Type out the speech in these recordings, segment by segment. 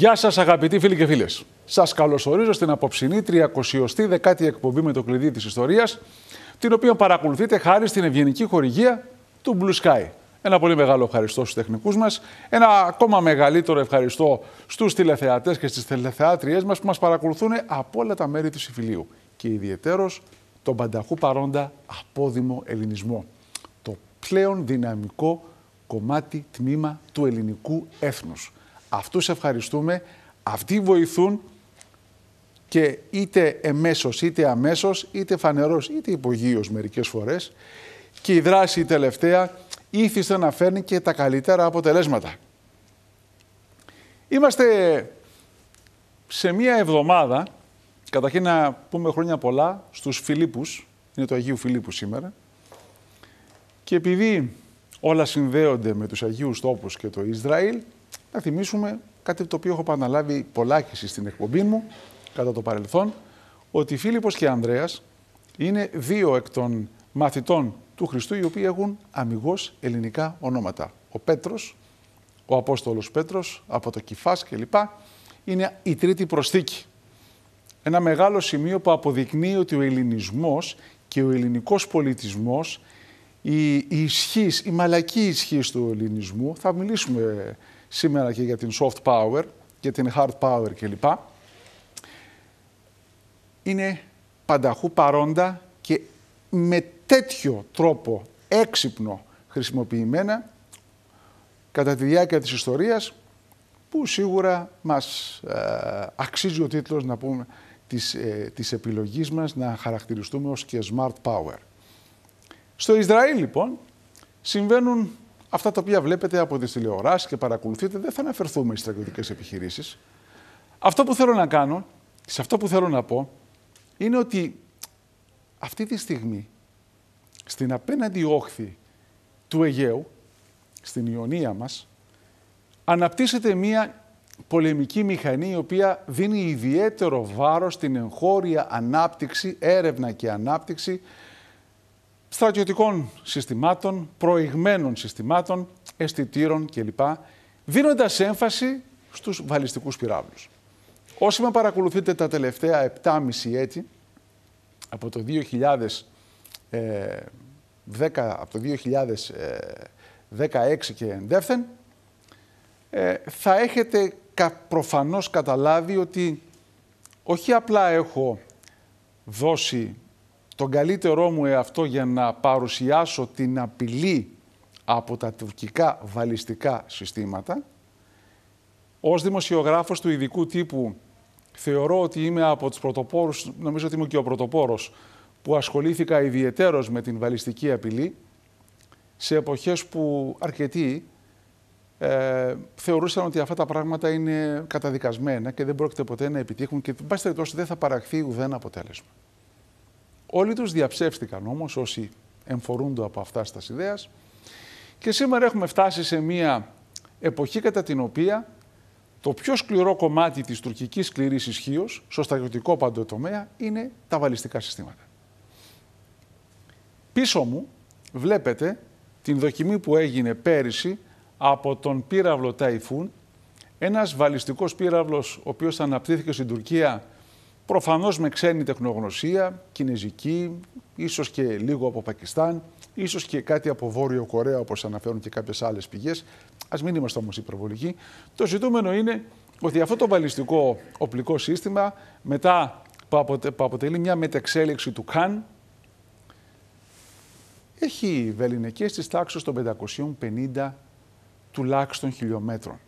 Γεια σας αγαπητοί φίλοι και φίλες. Σας καλωσορίζω στην αποψινη 30 310η εκπομπή με το κλειδί της ιστορίας, την οποία παρακολουθείτε χάρη στην ευγενική χορηγία του Blue Sky. Ένα πολύ μεγάλο ευχαριστώ στους τεχνικούς μας, ένα ακόμα μεγαλύτερο ευχαριστώ στους τηλεθεατές και στις τηλεθεάτριές μας που μας παρακολουθούν από όλα τα μέρη του συμφιλίου και ιδιαιτέρως τον πανταχού παρόντα απόδημο ελληνισμό. Το πλέον δυναμικό κομμάτι τμήμα του ελληνικού έθνους. Αυτούς ευχαριστούμε, αυτοί βοηθούν και είτε εμέσως, είτε αμέσως, είτε φανερός, είτε υπογείως μερικές φορές. Και η δράση η τελευταία ήθιστε να φέρνει και τα καλύτερα αποτελέσματα. Είμαστε σε μία εβδομάδα, καταρχήν να πούμε χρόνια πολλά, στους Φιλίππους, είναι το Αγίου Φιλίππου σήμερα, και επειδή όλα συνδέονται με τους Αγίους τόπους και το Ισραήλ, να θυμίσουμε κάτι το οποίο έχω επαναλάβει πολλά στην εκπομπή μου κατά το παρελθόν, ότι Φίλιππος και Ανδρέας είναι δύο εκ των μαθητών του Χριστού οι οποίοι έχουν αμυγός ελληνικά ονόματα. Ο Πέτρος, ο Απόστολος Πέτρος, από το κυφάς κλπ. είναι η τρίτη προσθήκη. Ένα μεγάλο σημείο που αποδεικνύει ότι ο ελληνισμός και ο ελληνικός πολιτισμός η, η ισχύς, η μαλακή ισχύς του ελληνισμού, θα μιλήσουμε σήμερα και για την soft power, και την hard power κλπ. Είναι πανταχού παρόντα και με τέτοιο τρόπο έξυπνο χρησιμοποιημένα κατά τη διάρκεια της ιστορίας που σίγουρα μας ε, αξίζει ο τίτλος να πούμε της, ε, της επιλογής μας να χαρακτηριστούμε ως και smart power. Στο Ισραήλ, λοιπόν, συμβαίνουν αυτά τα οποία βλέπετε από τις τηλεοράσεις και παρακολουθείτε. Δεν θα αναφερθούμε στις στρατιωτικές επιχειρήσεις. Αυτό που θέλω να κάνω, σε αυτό που θέλω να πω, είναι ότι αυτή τη στιγμή, στην απέναντι όχθη του Αιγαίου, στην Ιωνία μας, αναπτύσσεται μία πολεμική μηχανή η οποία δίνει ιδιαίτερο βάρος στην εγχώρια ανάπτυξη, έρευνα και ανάπτυξη στρατιωτικών συστημάτων, προηγμένων συστημάτων, αισθητήρων κλπ. Δίνοντας έμφαση στους βαλιστικούς πυράβλους. Όσοι με παρακολουθείτε τα τελευταία 7,5 έτη, από το 2010 2016 ε, ε, και εντεύθεν, ε, θα έχετε προφανώς καταλάβει ότι όχι απλά έχω δώσει τον καλύτερό μου εαυτό για να παρουσιάσω την απειλή από τα τουρκικά βαλιστικά συστήματα. Ως δημοσιογράφος του ειδικού τύπου θεωρώ ότι είμαι από τους πρωτοπόρους, νομίζω ότι είμαι και ο πρωτοπόρος, που ασχολήθηκα ιδιαιτέρως με την βαλιστική απειλή, σε εποχές που αρκετοί ε, θεωρούσαν ότι αυτά τα πράγματα είναι καταδικασμένα και δεν πρόκειται ποτέ να επιτύχουν και, εν πάση δεν θα παραχθεί ουδένα αποτέλεσμα. Όλοι τους διαψεύστηκαν όμως όσοι εμφορούνται από αυτά στα ιδέα. και σήμερα έχουμε φτάσει σε μια εποχή κατά την οποία το πιο σκληρό κομμάτι της τουρκικής σκληρής ισχύως, στο στρατιωτικό παντοτομέα, είναι τα βαλιστικά συστήματα. Πίσω μου βλέπετε την δοκιμή που έγινε πέρυσι από τον πύραυλο Ταϊφούν, ένας βαλιστικός πύραυλος ο οποίος αναπτύχθηκε στην Τουρκία Προφανώς με ξένη τεχνογνωσία, κινέζικη, ίσως και λίγο από Πακιστάν, ίσως και κάτι από Βόρειο Κορέα όπως αναφέρουν και κάποιες άλλες πηγές. Ας μην είμαστε όμως υπερβολικοί. Το ζητούμενο είναι ότι αυτό το βαλιστικό οπλικό σύστημα μετά που αποτελεί μια μετεξέλιξη του ΚΑΝ έχει βεληνικές της τάξης των 550 τουλάχιστον χιλιόμετρων.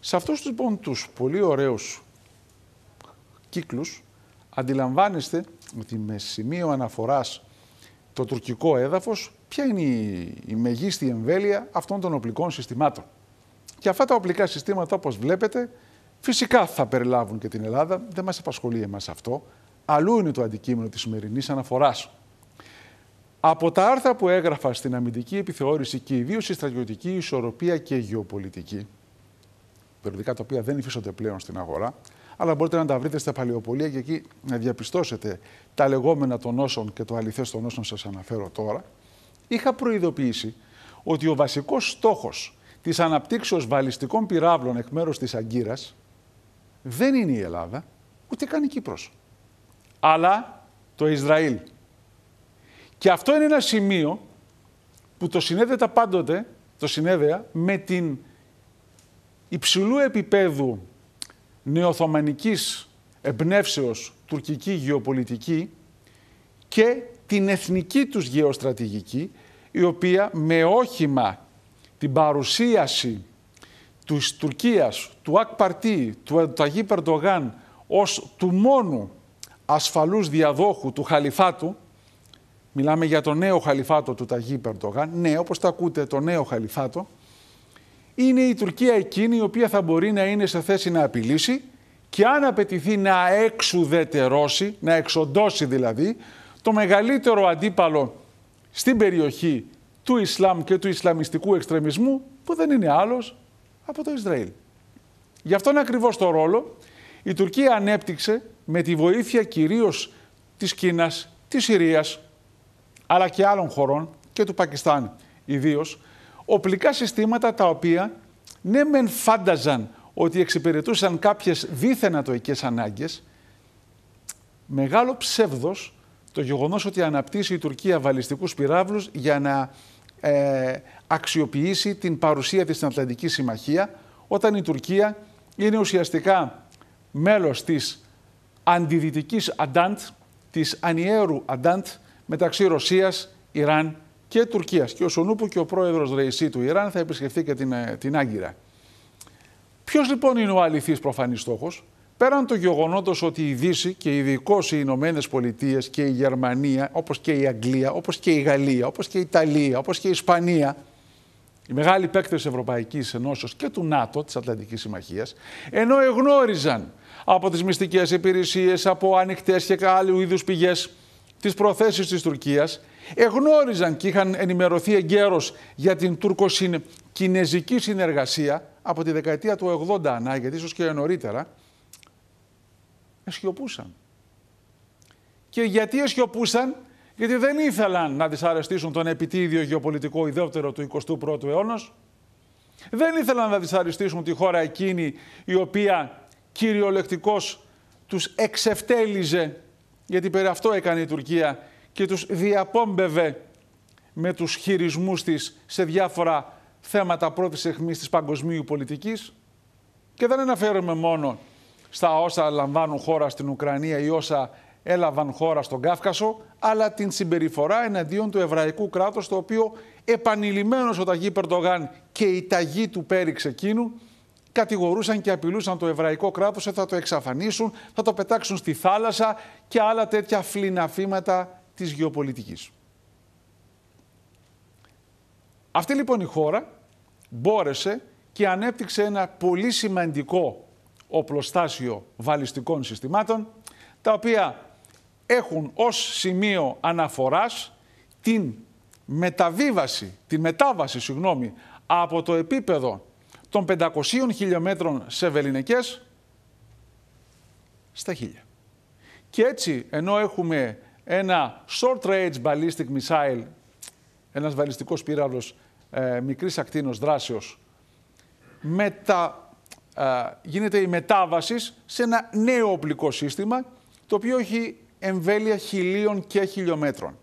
Σε αυτούς λοιπόν τους πολύ ωραίους κύκλους, αντιλαμβάνεστε ότι με σημείο αναφοράς το τουρκικό έδαφος, ποια είναι η, μεγίστη εμβέλεια αυτών των οπλικών συστημάτων. Και αυτά τα οπλικά συστήματα, όπως βλέπετε, φυσικά θα περιλάβουν και την Ελλάδα. Δεν μας απασχολεί εμάς αυτό. Αλλού είναι το αντικείμενο της σημερινής αναφοράς. Από τα άρθρα που έγραφα στην αμυντική επιθεώρηση και ιδίως η στρατιωτική ισορροπία και γεωπολιτική, περιοδικά τα οποία δεν υφίστανται πλέον στην αγορά, αλλά μπορείτε να τα βρείτε στα παλαιοπολία και εκεί να διαπιστώσετε τα λεγόμενα των όσων και το αληθές των όσων σας αναφέρω τώρα. Είχα προειδοποιήσει ότι ο βασικός στόχος της αναπτύξεως βαλιστικών πυράβλων εκ μέρους της Αγκύρας δεν είναι η Ελλάδα, ούτε καν η Κύπρος, αλλά το Ισραήλ. Και αυτό είναι ένα σημείο που το συνέδετα πάντοτε, το συνέδεα, με την υψηλού επίπεδου νεοθωμανικής εμπνεύσεως τουρκική γεωπολιτική και την εθνική τους γεωστρατηγική, η οποία με όχημα την παρουσίαση της Τουρκίας, του Ακπαρτί, του ε, Ταγί Περντογάν, ως του μόνου ασφαλούς διαδόχου του Χαλιφάτου, μιλάμε για το νέο Χαλιφάτο του Ταγί Περντογάν, ναι, όπως τα ακούτε, το νέο Χαλιφάτο, είναι η Τουρκία εκείνη η οποία θα μπορεί να είναι σε θέση να απειλήσει και αν απαιτηθεί να εξουδετερώσει, να εξοντώσει δηλαδή, το μεγαλύτερο αντίπαλο στην περιοχή του Ισλάμ και του Ισλαμιστικού εξτρεμισμού, που δεν είναι άλλος από το Ισραήλ. Γι' αυτόν ακριβώς τον ρόλο η Τουρκία ανέπτυξε με τη βοήθεια κυρίως της Κίνας, της Συρίας, αλλά και άλλων χωρών και του Πακιστάν ιδίως, οπλικά συστήματα τα οποία ναι μεν φάνταζαν ότι εξυπηρετούσαν κάποιες δίθεν ατοικές ανάγκες, μεγάλο ψεύδος το γεγονός ότι αναπτύσσει η Τουρκία βαλιστικούς πυράβλους για να ε, αξιοποιήσει την παρουσία της στην Ατλαντική Συμμαχία, όταν η Τουρκία είναι ουσιαστικά μέλος της αντιδυτικής Αντάντ, της ανιέρου Αντάντ μεταξύ Ρωσίας, Ιράν και Τουρκίας. Και ο Σονούπου και ο πρόεδρος Ρεϊσί του Ιράν θα επισκεφθεί και την, ε, την Άγκυρα. Ποιος λοιπόν είναι ο αληθής προφανής στόχος, πέραν το γεγονότος ότι η Δύση και ειδικώς οι Ηνωμένες Πολιτείες και η Γερμανία, όπως και η Αγγλία, όπως και η Γαλλία, όπως και η Ιταλία, όπως και η Ισπανία, οι μεγάλοι παίκτες Ευρωπαϊκής Ενώσεως και του ΝΑΤΟ, της Ατλαντικής Συμμαχίας, ενώ εγνώριζαν από τις μυστικές υπηρεσίες, από ανοιχτές και άλλου είδους πηγές τις προθέσεις της Τουρκίας, εγνώριζαν και είχαν ενημερωθεί εγκαίρως για την τουρκο-κινέζικη συνεργασία από τη δεκαετία του 80 ανάγκη, γιατί ίσως και νωρίτερα, Εσχιωπούσαν. Και γιατί εσχιωπούσαν, γιατί δεν ήθελαν να δυσαρεστήσουν τον επιτίδιο γεωπολιτικό ιδέωτερο του 21ου αιώνα. Δεν ήθελαν να δυσαρεστήσουν τη χώρα εκείνη η οποία κυριολεκτικώς τους εξευτέλιζε, γιατί περί αυτό έκανε η Τουρκία και τους διαπόμπευε με τους χειρισμούς της σε διάφορα θέματα πρώτης αιχμής της παγκοσμίου πολιτικής. Και δεν αναφέρομαι μόνο στα όσα λαμβάνουν χώρα στην Ουκρανία ή όσα έλαβαν χώρα στον Κάφκασο, αλλά την συμπεριφορά εναντίον του εβραϊκού κράτους, το οποίο επανειλημμένος ο Ταγί Περντογάν και η ταγή του πέριξ εκείνου, κατηγορούσαν και απειλούσαν το εβραϊκό κράτος ότι θα το εξαφανίσουν, θα το πετάξουν στη θάλασσα και άλλα τέτοια φλιναφήματα της γεωπολιτικής. Αυτή λοιπόν η χώρα μπόρεσε και ανέπτυξε ένα πολύ σημαντικό οπλοστάσιο βαλιστικών συστημάτων, τα οποία έχουν ως σημείο αναφοράς την μεταβίβαση, την μετάβαση, συγγνώμη, από το επίπεδο των 500 χιλιόμετρων σε βεληνικές στα χίλια. Και έτσι, ενώ έχουμε ένα short range ballistic missile, ένας βαλιστικός πύραυλος ε, μικρής ακτίνος δράσεως, μετα, ε, γίνεται η μετάβασης σε ένα νέο οπλικό σύστημα, το οποίο έχει εμβέλεια χιλίων και χιλιόμετρων.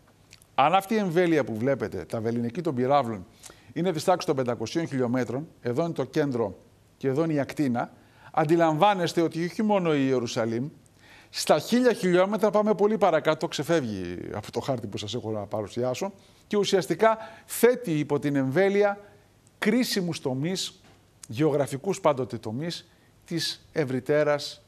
Αν αυτή η εμβέλεια που βλέπετε, τα βεληνική των πυράβλων, είναι της των 500 χιλιόμετρων, εδώ είναι το κέντρο και εδώ είναι η ακτίνα, αντιλαμβάνεστε ότι όχι μόνο η Ιερουσαλήμ, στα χίλια χιλιόμετρα πάμε πολύ παρακάτω, ξεφεύγει από το χάρτη που σας έχω να παρουσιάσω και ουσιαστικά θέτει υπό την εμβέλεια κρίσιμους τομείς, γεωγραφικούς πάντοτε τομείς, της ευρυτέρας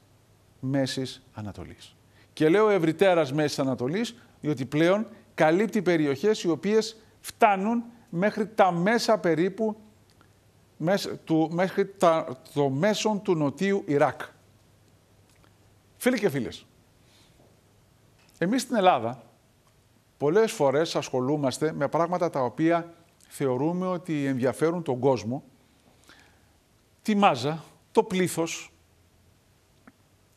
Μέσης Ανατολής. Και λέω ευρυτέρας Μέσης Ανατολής, διότι πλέον καλύπτει περιοχές οι οποίες φτάνουν μέχρι τα μέσα περίπου, μέχρι το μέσον του νοτίου Ιράκ. Φίλοι και φίλες, εμείς στην Ελλάδα πολλές φορές ασχολούμαστε με πράγματα τα οποία θεωρούμε ότι ενδιαφέρουν τον κόσμο, τη μάζα, το πλήθος.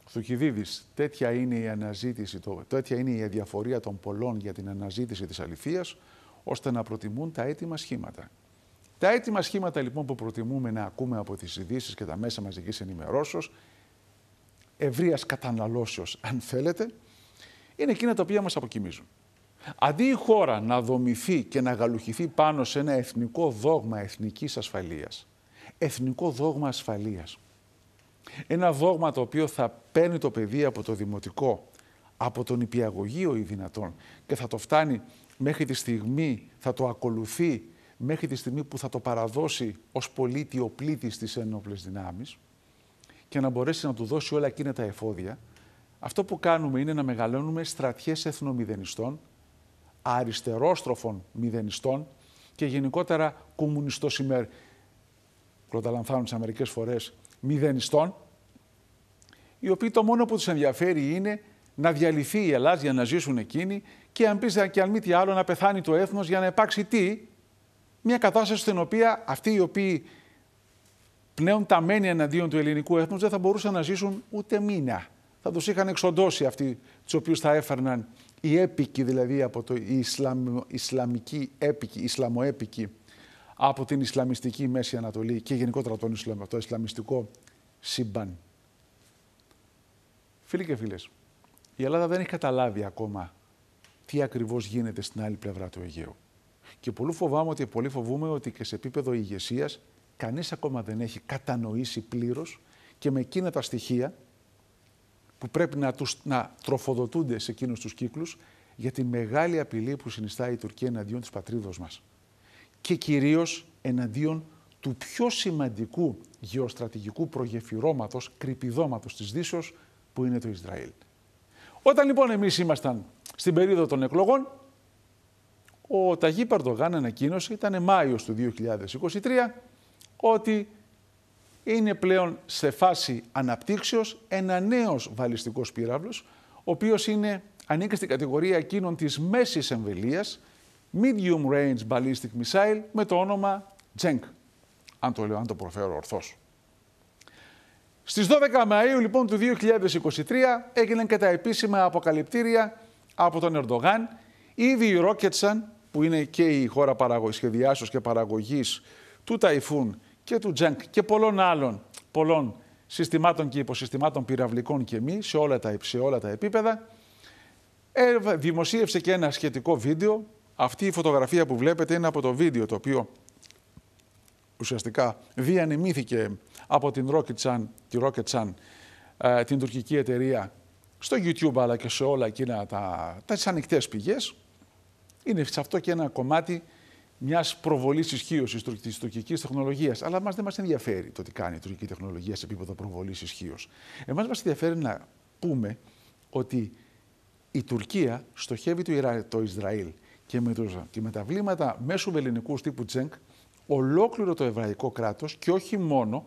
Θουκυδίδης, τέτοια είναι η αναζήτηση, τέτοια είναι η αδιαφορία των πολλών για την αναζήτηση της αληθείας, ώστε να προτιμούν τα έτοιμα σχήματα. Τα έτοιμα σχήματα λοιπόν που προτιμούμε να ακούμε από τις ειδήσεις και τα μέσα μαζικής ενημερώσεως ευρείας καταναλώσεως, αν θέλετε, είναι εκείνα τα οποία μας αποκοιμίζουν. Αντί η χώρα να δομηθεί και να γαλουχηθεί πάνω σε ένα εθνικό δόγμα εθνικής ασφαλείας, εθνικό δόγμα ασφαλείας, ένα δόγμα το οποίο θα παίρνει το παιδί από το δημοτικό, από τον υπηαγωγείο ή δυνατόν και θα το φτάνει μέχρι τη στιγμή, θα το ακολουθεί μέχρι τη στιγμή που θα το παραδώσει ως πολίτη ο πλήτης της ενόπλες δυνάμεις, και να μπορέσει να του δώσει όλα εκείνα τα εφόδια, αυτό που κάνουμε είναι να μεγαλώνουμε στρατιές εθνομηδενιστών, αριστερόστροφων μηδενιστών και γενικότερα κομμουνιστοσημέρ, προταλανθάνουν τι μερικές φορές, μηδενιστών, οι οποίοι το μόνο που τους ενδιαφέρει είναι να διαλυθεί η Ελλάδα για να ζήσουν εκείνοι και αν πεις και αν μη τι άλλο να πεθάνει το έθνος για να υπάρξει τι, μια κατάσταση στην οποία αυτοί οι οποίοι τα ταμένοι εναντίον του ελληνικού έθνους δεν θα μπορούσαν να ζήσουν ούτε μήνα. Θα τους είχαν εξοντώσει αυτοί τους οποίους θα έφερναν οι έπικοι, δηλαδή από το, οι Ισλαμ, Ισλαμικοί έπικη, Ισλαμοέπικοι από την Ισλαμιστική Μέση Ανατολή και γενικότερα τον Ισλαμ, το Ισλαμιστικό σύμπαν. Φίλοι και φίλες, η Ελλάδα δεν έχει καταλάβει ακόμα τι ακριβώς γίνεται στην άλλη πλευρά του Αιγαίου. Και πολύ φοβάμαι ότι πολύ φοβούμε ότι και σε επίπεδο ηγεσίας κανείς ακόμα δεν έχει κατανοήσει πλήρως και με εκείνα τα στοιχεία που πρέπει να, τους, να τροφοδοτούνται σε εκείνους τους κύκλους για τη μεγάλη απειλή που συνιστά η Τουρκία εναντίον της πατρίδος μας. Και κυρίως εναντίον του πιο σημαντικού γεωστρατηγικού προγεφυρώματος, κρυπηδώματος της Δύσεως, που είναι το Ισραήλ. Όταν λοιπόν εμείς ήμασταν στην περίοδο των εκλογών, ο Ταγί Παρδογάν ανακοίνωσε, ήταν Μάιος του 2023, ότι είναι πλέον σε φάση αναπτύξεως ένα νέος βαλιστικός πύραυλος, ο οποίος είναι, ανήκει στην κατηγορία εκείνων της μέσης εμβελίας, medium range ballistic missile με το όνομα Τζένκ, αν το λέω, αν το προφέρω ορθώς. Στις 12 Μαΐου λοιπόν του 2023 έγιναν και τα επίσημα αποκαλυπτήρια από τον Ερντογάν. Ήδη η Ρόκετσαν, που είναι και η χώρα παραγωγής, σχεδιάσεως και παραγωγής του ταϊφούν και του Τζενκ και πολλών άλλων πολλών συστημάτων και υποσυστημάτων πυραυλικών και μη σε όλα τα, σε όλα τα επίπεδα. Ε, δημοσίευσε και ένα σχετικό βίντεο. Αυτή η φωτογραφία που βλέπετε είναι από το βίντεο το οποίο ουσιαστικά διανεμήθηκε από την Rocketsan, τη ε, την τουρκική εταιρεία στο YouTube αλλά και σε όλα εκείνα τα, τα τις πηγές. Είναι σε αυτό και ένα κομμάτι μιας προβολής ισχύως της τουρκικής τεχνολογίας. Αλλά μας δεν μας ενδιαφέρει το τι κάνει η τουρκική τεχνολογία σε επίπεδο προβολής ισχύως. Εμάς μας ενδιαφέρει να πούμε ότι η Τουρκία στοχεύει το, Ιρα... το Ισραήλ και με, τα βλήματα μέσου βεληνικού τύπου Τζενκ ολόκληρο το εβραϊκό κράτος και όχι μόνο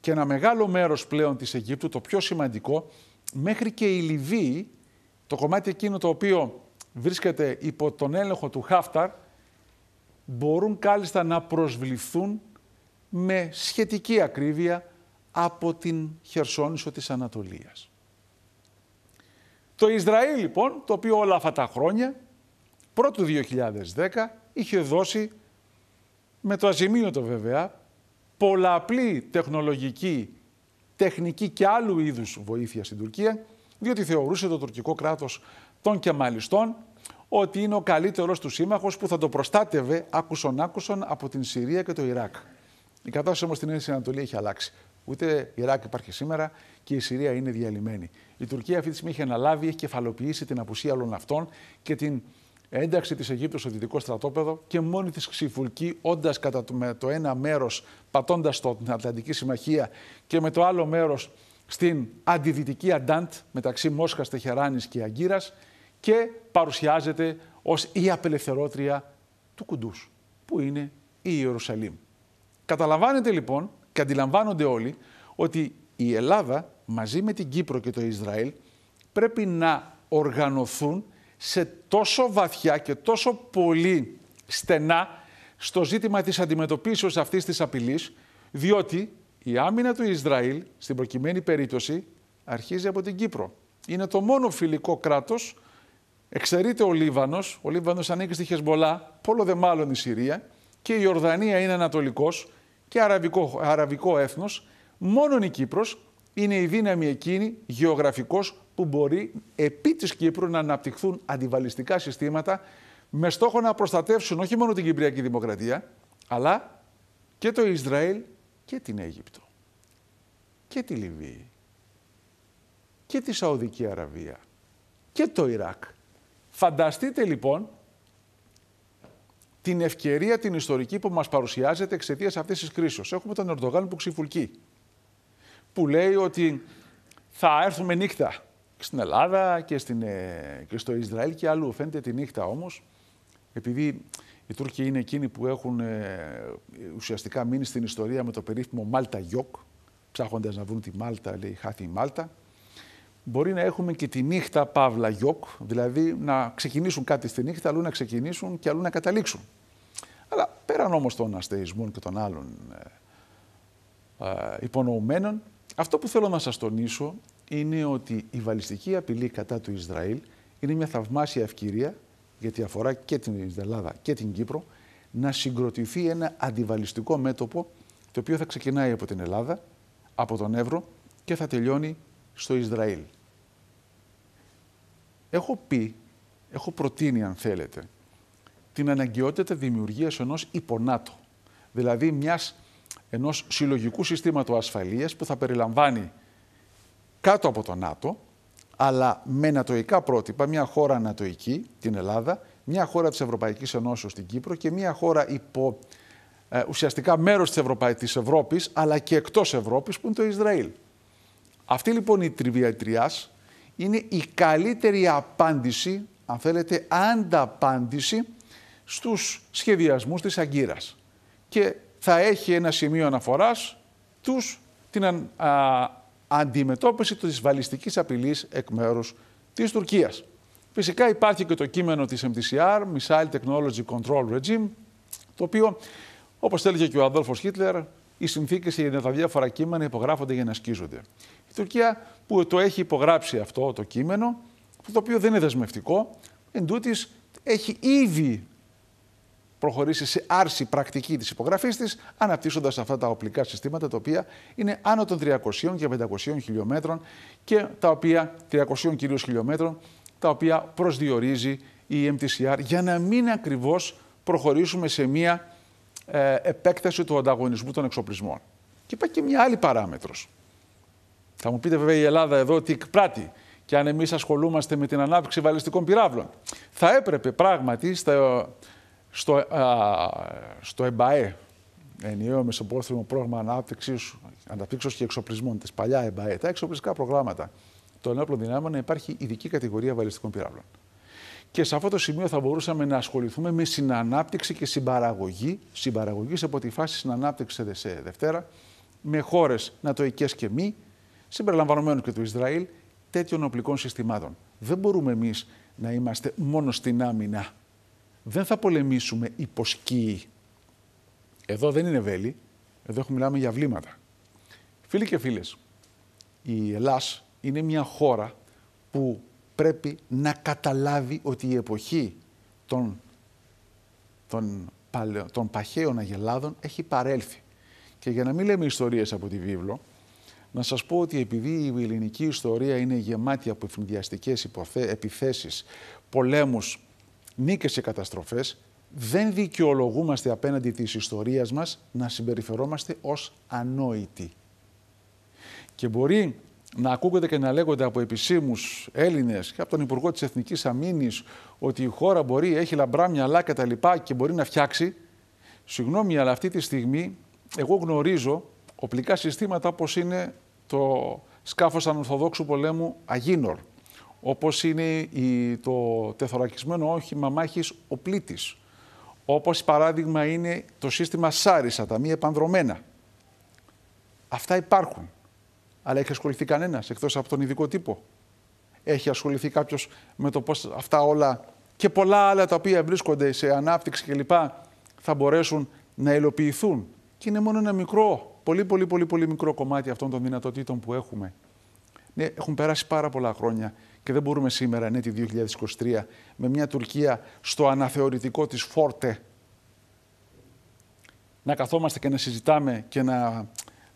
και ένα μεγάλο μέρος πλέον της Αιγύπτου, το πιο σημαντικό, μέχρι και η Λιβύη, το κομμάτι εκείνο το οποίο βρίσκεται υπό τον έλεγχο του Χάφταρ, μπορούν κάλλιστα να προσβληθούν με σχετική ακρίβεια από την Χερσόνησο της Ανατολίας. Το Ισραήλ λοιπόν, το οποίο όλα αυτά τα χρόνια, πρώτου 2010, είχε δώσει, με το αζημίωτο βέβαια, πολλαπλή τεχνολογική, τεχνική και άλλου είδους βοήθεια στην Τουρκία, διότι θεωρούσε το τουρκικό κράτος των Κεμαλιστών ότι είναι ο καλύτερος του σύμμαχος που θα το προστάτευε άκουσον άκουσον από την Συρία και το Ιράκ. Η κατάσταση όμως στην Ανατολή έχει αλλάξει. Ούτε Ιράκ υπάρχει σήμερα και η Συρία είναι διαλυμένη. Η Τουρκία αυτή τη στιγμή έχει αναλάβει, έχει κεφαλοποιήσει την απουσία όλων αυτών και την ένταξη της Αιγύπτου στο δυτικό στρατόπεδο και μόνη της ξυφουλκεί, όντας κατά το, με το ένα μέρος πατώντας το την Ατλαντική Συμμαχία και με το άλλο μέρος στην αντιδυτική Αντάντ μεταξύ Μόσχας, Τεχεράνης και Αγκύρας και παρουσιάζεται ως η απελευθερώτρια του κουντούς, που είναι η Ιερουσαλήμ. Καταλαβαίνετε λοιπόν και αντιλαμβάνονται όλοι ότι η Ελλάδα μαζί με την Κύπρο και το Ισραήλ πρέπει να οργανωθούν σε τόσο βαθιά και τόσο πολύ στενά στο ζήτημα της αντιμετωπίσεως αυτής της απειλής, διότι η άμυνα του Ισραήλ, στην προκειμένη περίπτωση, αρχίζει από την Κύπρο. Είναι το μόνο φιλικό κράτος Εξαιρείται ο Λίβανος. Ο Λίβανος ανήκει στη Χεσμολά, πόλο δε μάλλον η Συρία. Και η Ιορδανία είναι ανατολικός και αραβικό, αραβικό έθνος. Μόνο η Κύπρος είναι η δύναμη εκείνη γεωγραφικός που μπορεί επί της Κύπρου να αναπτυχθούν αντιβαλιστικά συστήματα με στόχο να προστατεύσουν όχι μόνο την Κυπριακή Δημοκρατία, αλλά και το Ισραήλ και την Αίγυπτο. Και τη Λιβύη. Και τη Σαουδική Αραβία. Και το Ιράκ. Φανταστείτε λοιπόν την ευκαιρία την ιστορική που μας παρουσιάζεται εξαιτίας αυτής της κρίσης. Έχουμε τον Ερντογάν που ξυφουλκεί, που λέει ότι θα έρθουμε νύχτα στην Ελλάδα και, στην, ε, και στο Ισραήλ και αλλού. Φαίνεται τη νύχτα όμως, επειδή οι Τούρκοι είναι εκείνοι που έχουν ε, ουσιαστικά μείνει στην ιστορία με το περίφημο Μάλτα Γιόκ, ψάχοντας να βρουν τη Μάλτα, λέει χάθη η Μάλτα, μπορεί να έχουμε και τη νύχτα παύλα γιοκ, δηλαδή να ξεκινήσουν κάτι στη νύχτα, αλλού να ξεκινήσουν και αλλού να καταλήξουν. Αλλά πέραν όμως των αστεϊσμών και των άλλων ε, ε, υπονοουμένων, αυτό που θέλω να σας τονίσω είναι ότι η βαλιστική απειλή κατά του Ισραήλ είναι μια θαυμάσια ευκαιρία, γιατί αφορά και την Ελλάδα και την Κύπρο, να συγκροτηθεί ένα αντιβαλιστικό μέτωπο το οποίο θα ξεκινάει από την Ελλάδα, από τον Εύρο και θα τελειώνει στο Ισραήλ. Έχω πει, έχω προτείνει αν θέλετε, την αναγκαιότητα δημιουργίας ενός υπονάτο, δηλαδή μιας, ενός συλλογικού συστήματος ασφαλείας που θα περιλαμβάνει κάτω από το ΝΑΤΟ, αλλά με νατοϊκά πρότυπα, μια χώρα νατοϊκή, την Ελλάδα, μια χώρα της Ευρωπαϊκής Ενώσεως, την Κύπρο και μια χώρα υπό ε, ουσιαστικά μέρος της, Ευρωπα... της Ευρώπης, αλλά και εκτός Ευρώπης, που είναι το Ισραήλ. Αυτή λοιπόν η τριάς είναι η καλύτερη απάντηση, αν θέλετε, ανταπάντηση στους σχεδιασμούς της αγκύρας. Και θα έχει ένα σημείο αναφοράς τους την αντιμετώπιση της βαλιστικής απειλής εκ μέρους της Τουρκίας. Φυσικά υπάρχει και το κείμενο της MTCR, Missile Technology Control Regime, το οποίο, όπως έλεγε και ο Αδόλφος Χίτλερ, οι συνθήκες για τα διάφορα κείμενα υπογράφονται για να σκίζονται. Η Τουρκία που το έχει υπογράψει αυτό το κείμενο, το οποίο δεν είναι δεσμευτικό, εν έχει ήδη προχωρήσει σε άρση πρακτική της υπογραφής της, αναπτύσσοντας αυτά τα οπλικά συστήματα, τα οποία είναι άνω των 300 και 500 χιλιόμετρων και τα οποία, 300 κυρίως χιλιόμετρων, τα οποία προσδιορίζει η MTCR για να μην ακριβώς προχωρήσουμε σε μία ε, επέκταση του ανταγωνισμού των εξοπλισμών. Και υπάρχει και μια άλλη παράμετρος. Θα μου πείτε βέβαια η Ελλάδα εδώ τι εκπράττει και αν εμείς ασχολούμαστε με την ανάπτυξη βαλιστικών πυράβλων. Θα έπρεπε πράγματι στο, στο, α, στο ΕΜΠΑΕ, ενιαίο πρόγραμμα ανάπτυξης, Ανταπτύξεως και εξοπλισμών, της παλιά ΕΜΠΑΕ, τα εξοπλιστικά προγράμματα των ενόπλων δυνάμεων να υπάρχει ειδική κατηγορία βαλιστικών πυράβλων. Και σε αυτό το σημείο θα μπορούσαμε να ασχοληθούμε με συνανάπτυξη και συμπαραγωγή, συμπαραγωγή από τη φάση συνανάπτυξη σε Δευτέρα, με χώρες νατοικέ και μη, συμπεριλαμβανομένους και του Ισραήλ, τέτοιων οπλικών συστημάτων. Δεν μπορούμε εμείς να είμαστε μόνο στην άμυνα. Δεν θα πολεμήσουμε υποσκύη. Εδώ δεν είναι βέλη. Εδώ μιλάμε για βλήματα. Φίλοι και φίλες, η Ελλάς είναι μια χώρα που πρέπει να καταλάβει ότι η εποχή των, των, των παχαίων αγελάδων έχει παρέλθει. Και για να μην λέμε ιστορίες από τη βίβλο, να σας πω ότι επειδή η ελληνική ιστορία είναι γεμάτη από ευνηδιαστικές επιθέσεις, πολέμους, νίκες και καταστροφές, δεν δικαιολογούμαστε απέναντι της ιστορίας μας να συμπεριφερόμαστε ως ανόητοι. Και μπορεί να ακούγονται και να λέγονται από επισήμους Έλληνες και από τον Υπουργό της Εθνικής Αμήνης ότι η χώρα μπορεί, έχει λαμπρά μυαλά τα λοιπά και μπορεί να φτιάξει. Συγγνώμη, αλλά αυτή τη στιγμή εγώ γνωρίζω οπλικά συστήματα όπως είναι το σκάφος ανορθοδόξου πολέμου Αγίνορ, όπως είναι η, το τεθωρακισμένο όχημα μάχης ο πλήτης, όπως παράδειγμα είναι το σύστημα Σάρισα, τα μη επανδρομένα. Αυτά υπάρχουν. Αλλά έχει ασχοληθεί κανένας εκτός από τον ειδικό τύπο. Έχει ασχοληθεί κάποιος με το πώς αυτά όλα και πολλά άλλα τα οποία βρίσκονται σε ανάπτυξη κλπ. θα μπορέσουν να υλοποιηθούν. Και είναι μόνο ένα μικρό πολύ, πολύ, πολύ, πολύ μικρό κομμάτι αυτών των δυνατοτήτων που έχουμε. Ναι, έχουν περάσει πάρα πολλά χρόνια και δεν μπορούμε σήμερα, ναι, τη 2023, με μια Τουρκία στο αναθεωρητικό της φόρτε, να καθόμαστε και να συζητάμε και να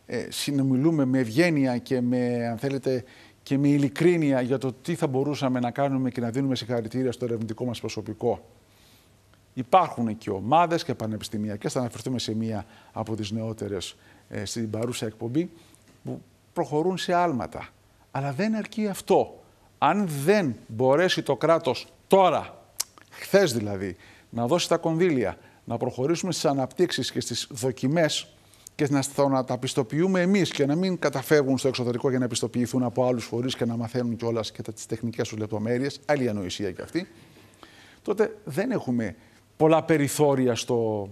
ε, συνομιλούμε με ευγένεια και με, αν και με ειλικρίνεια για το τι θα μπορούσαμε να κάνουμε και να δίνουμε συγχαρητήρια στο ερευνητικό μας προσωπικό. Υπάρχουν και ομάδες και πανεπιστημιακές, θα αναφερθούμε σε μία από τις νεότερες ε, στην παρούσα εκπομπή που προχωρούν σε άλματα. Αλλά δεν αρκεί αυτό. Αν δεν μπορέσει το κράτος τώρα, χθες δηλαδή, να δώσει τα κονδύλια, να προχωρήσουμε στις αναπτύξεις και στις δοκιμές και να τα πιστοποιούμε εμείς και να μην καταφεύγουν στο εξωτερικό για να πιστοποιηθούν από άλλους φορείς και να μαθαίνουν κιόλας και τις τεχνικές τους λεπτομέρειες, άλλη ανοησία κι αυτή, τότε δεν έχουμε πολλά περιθώρια στο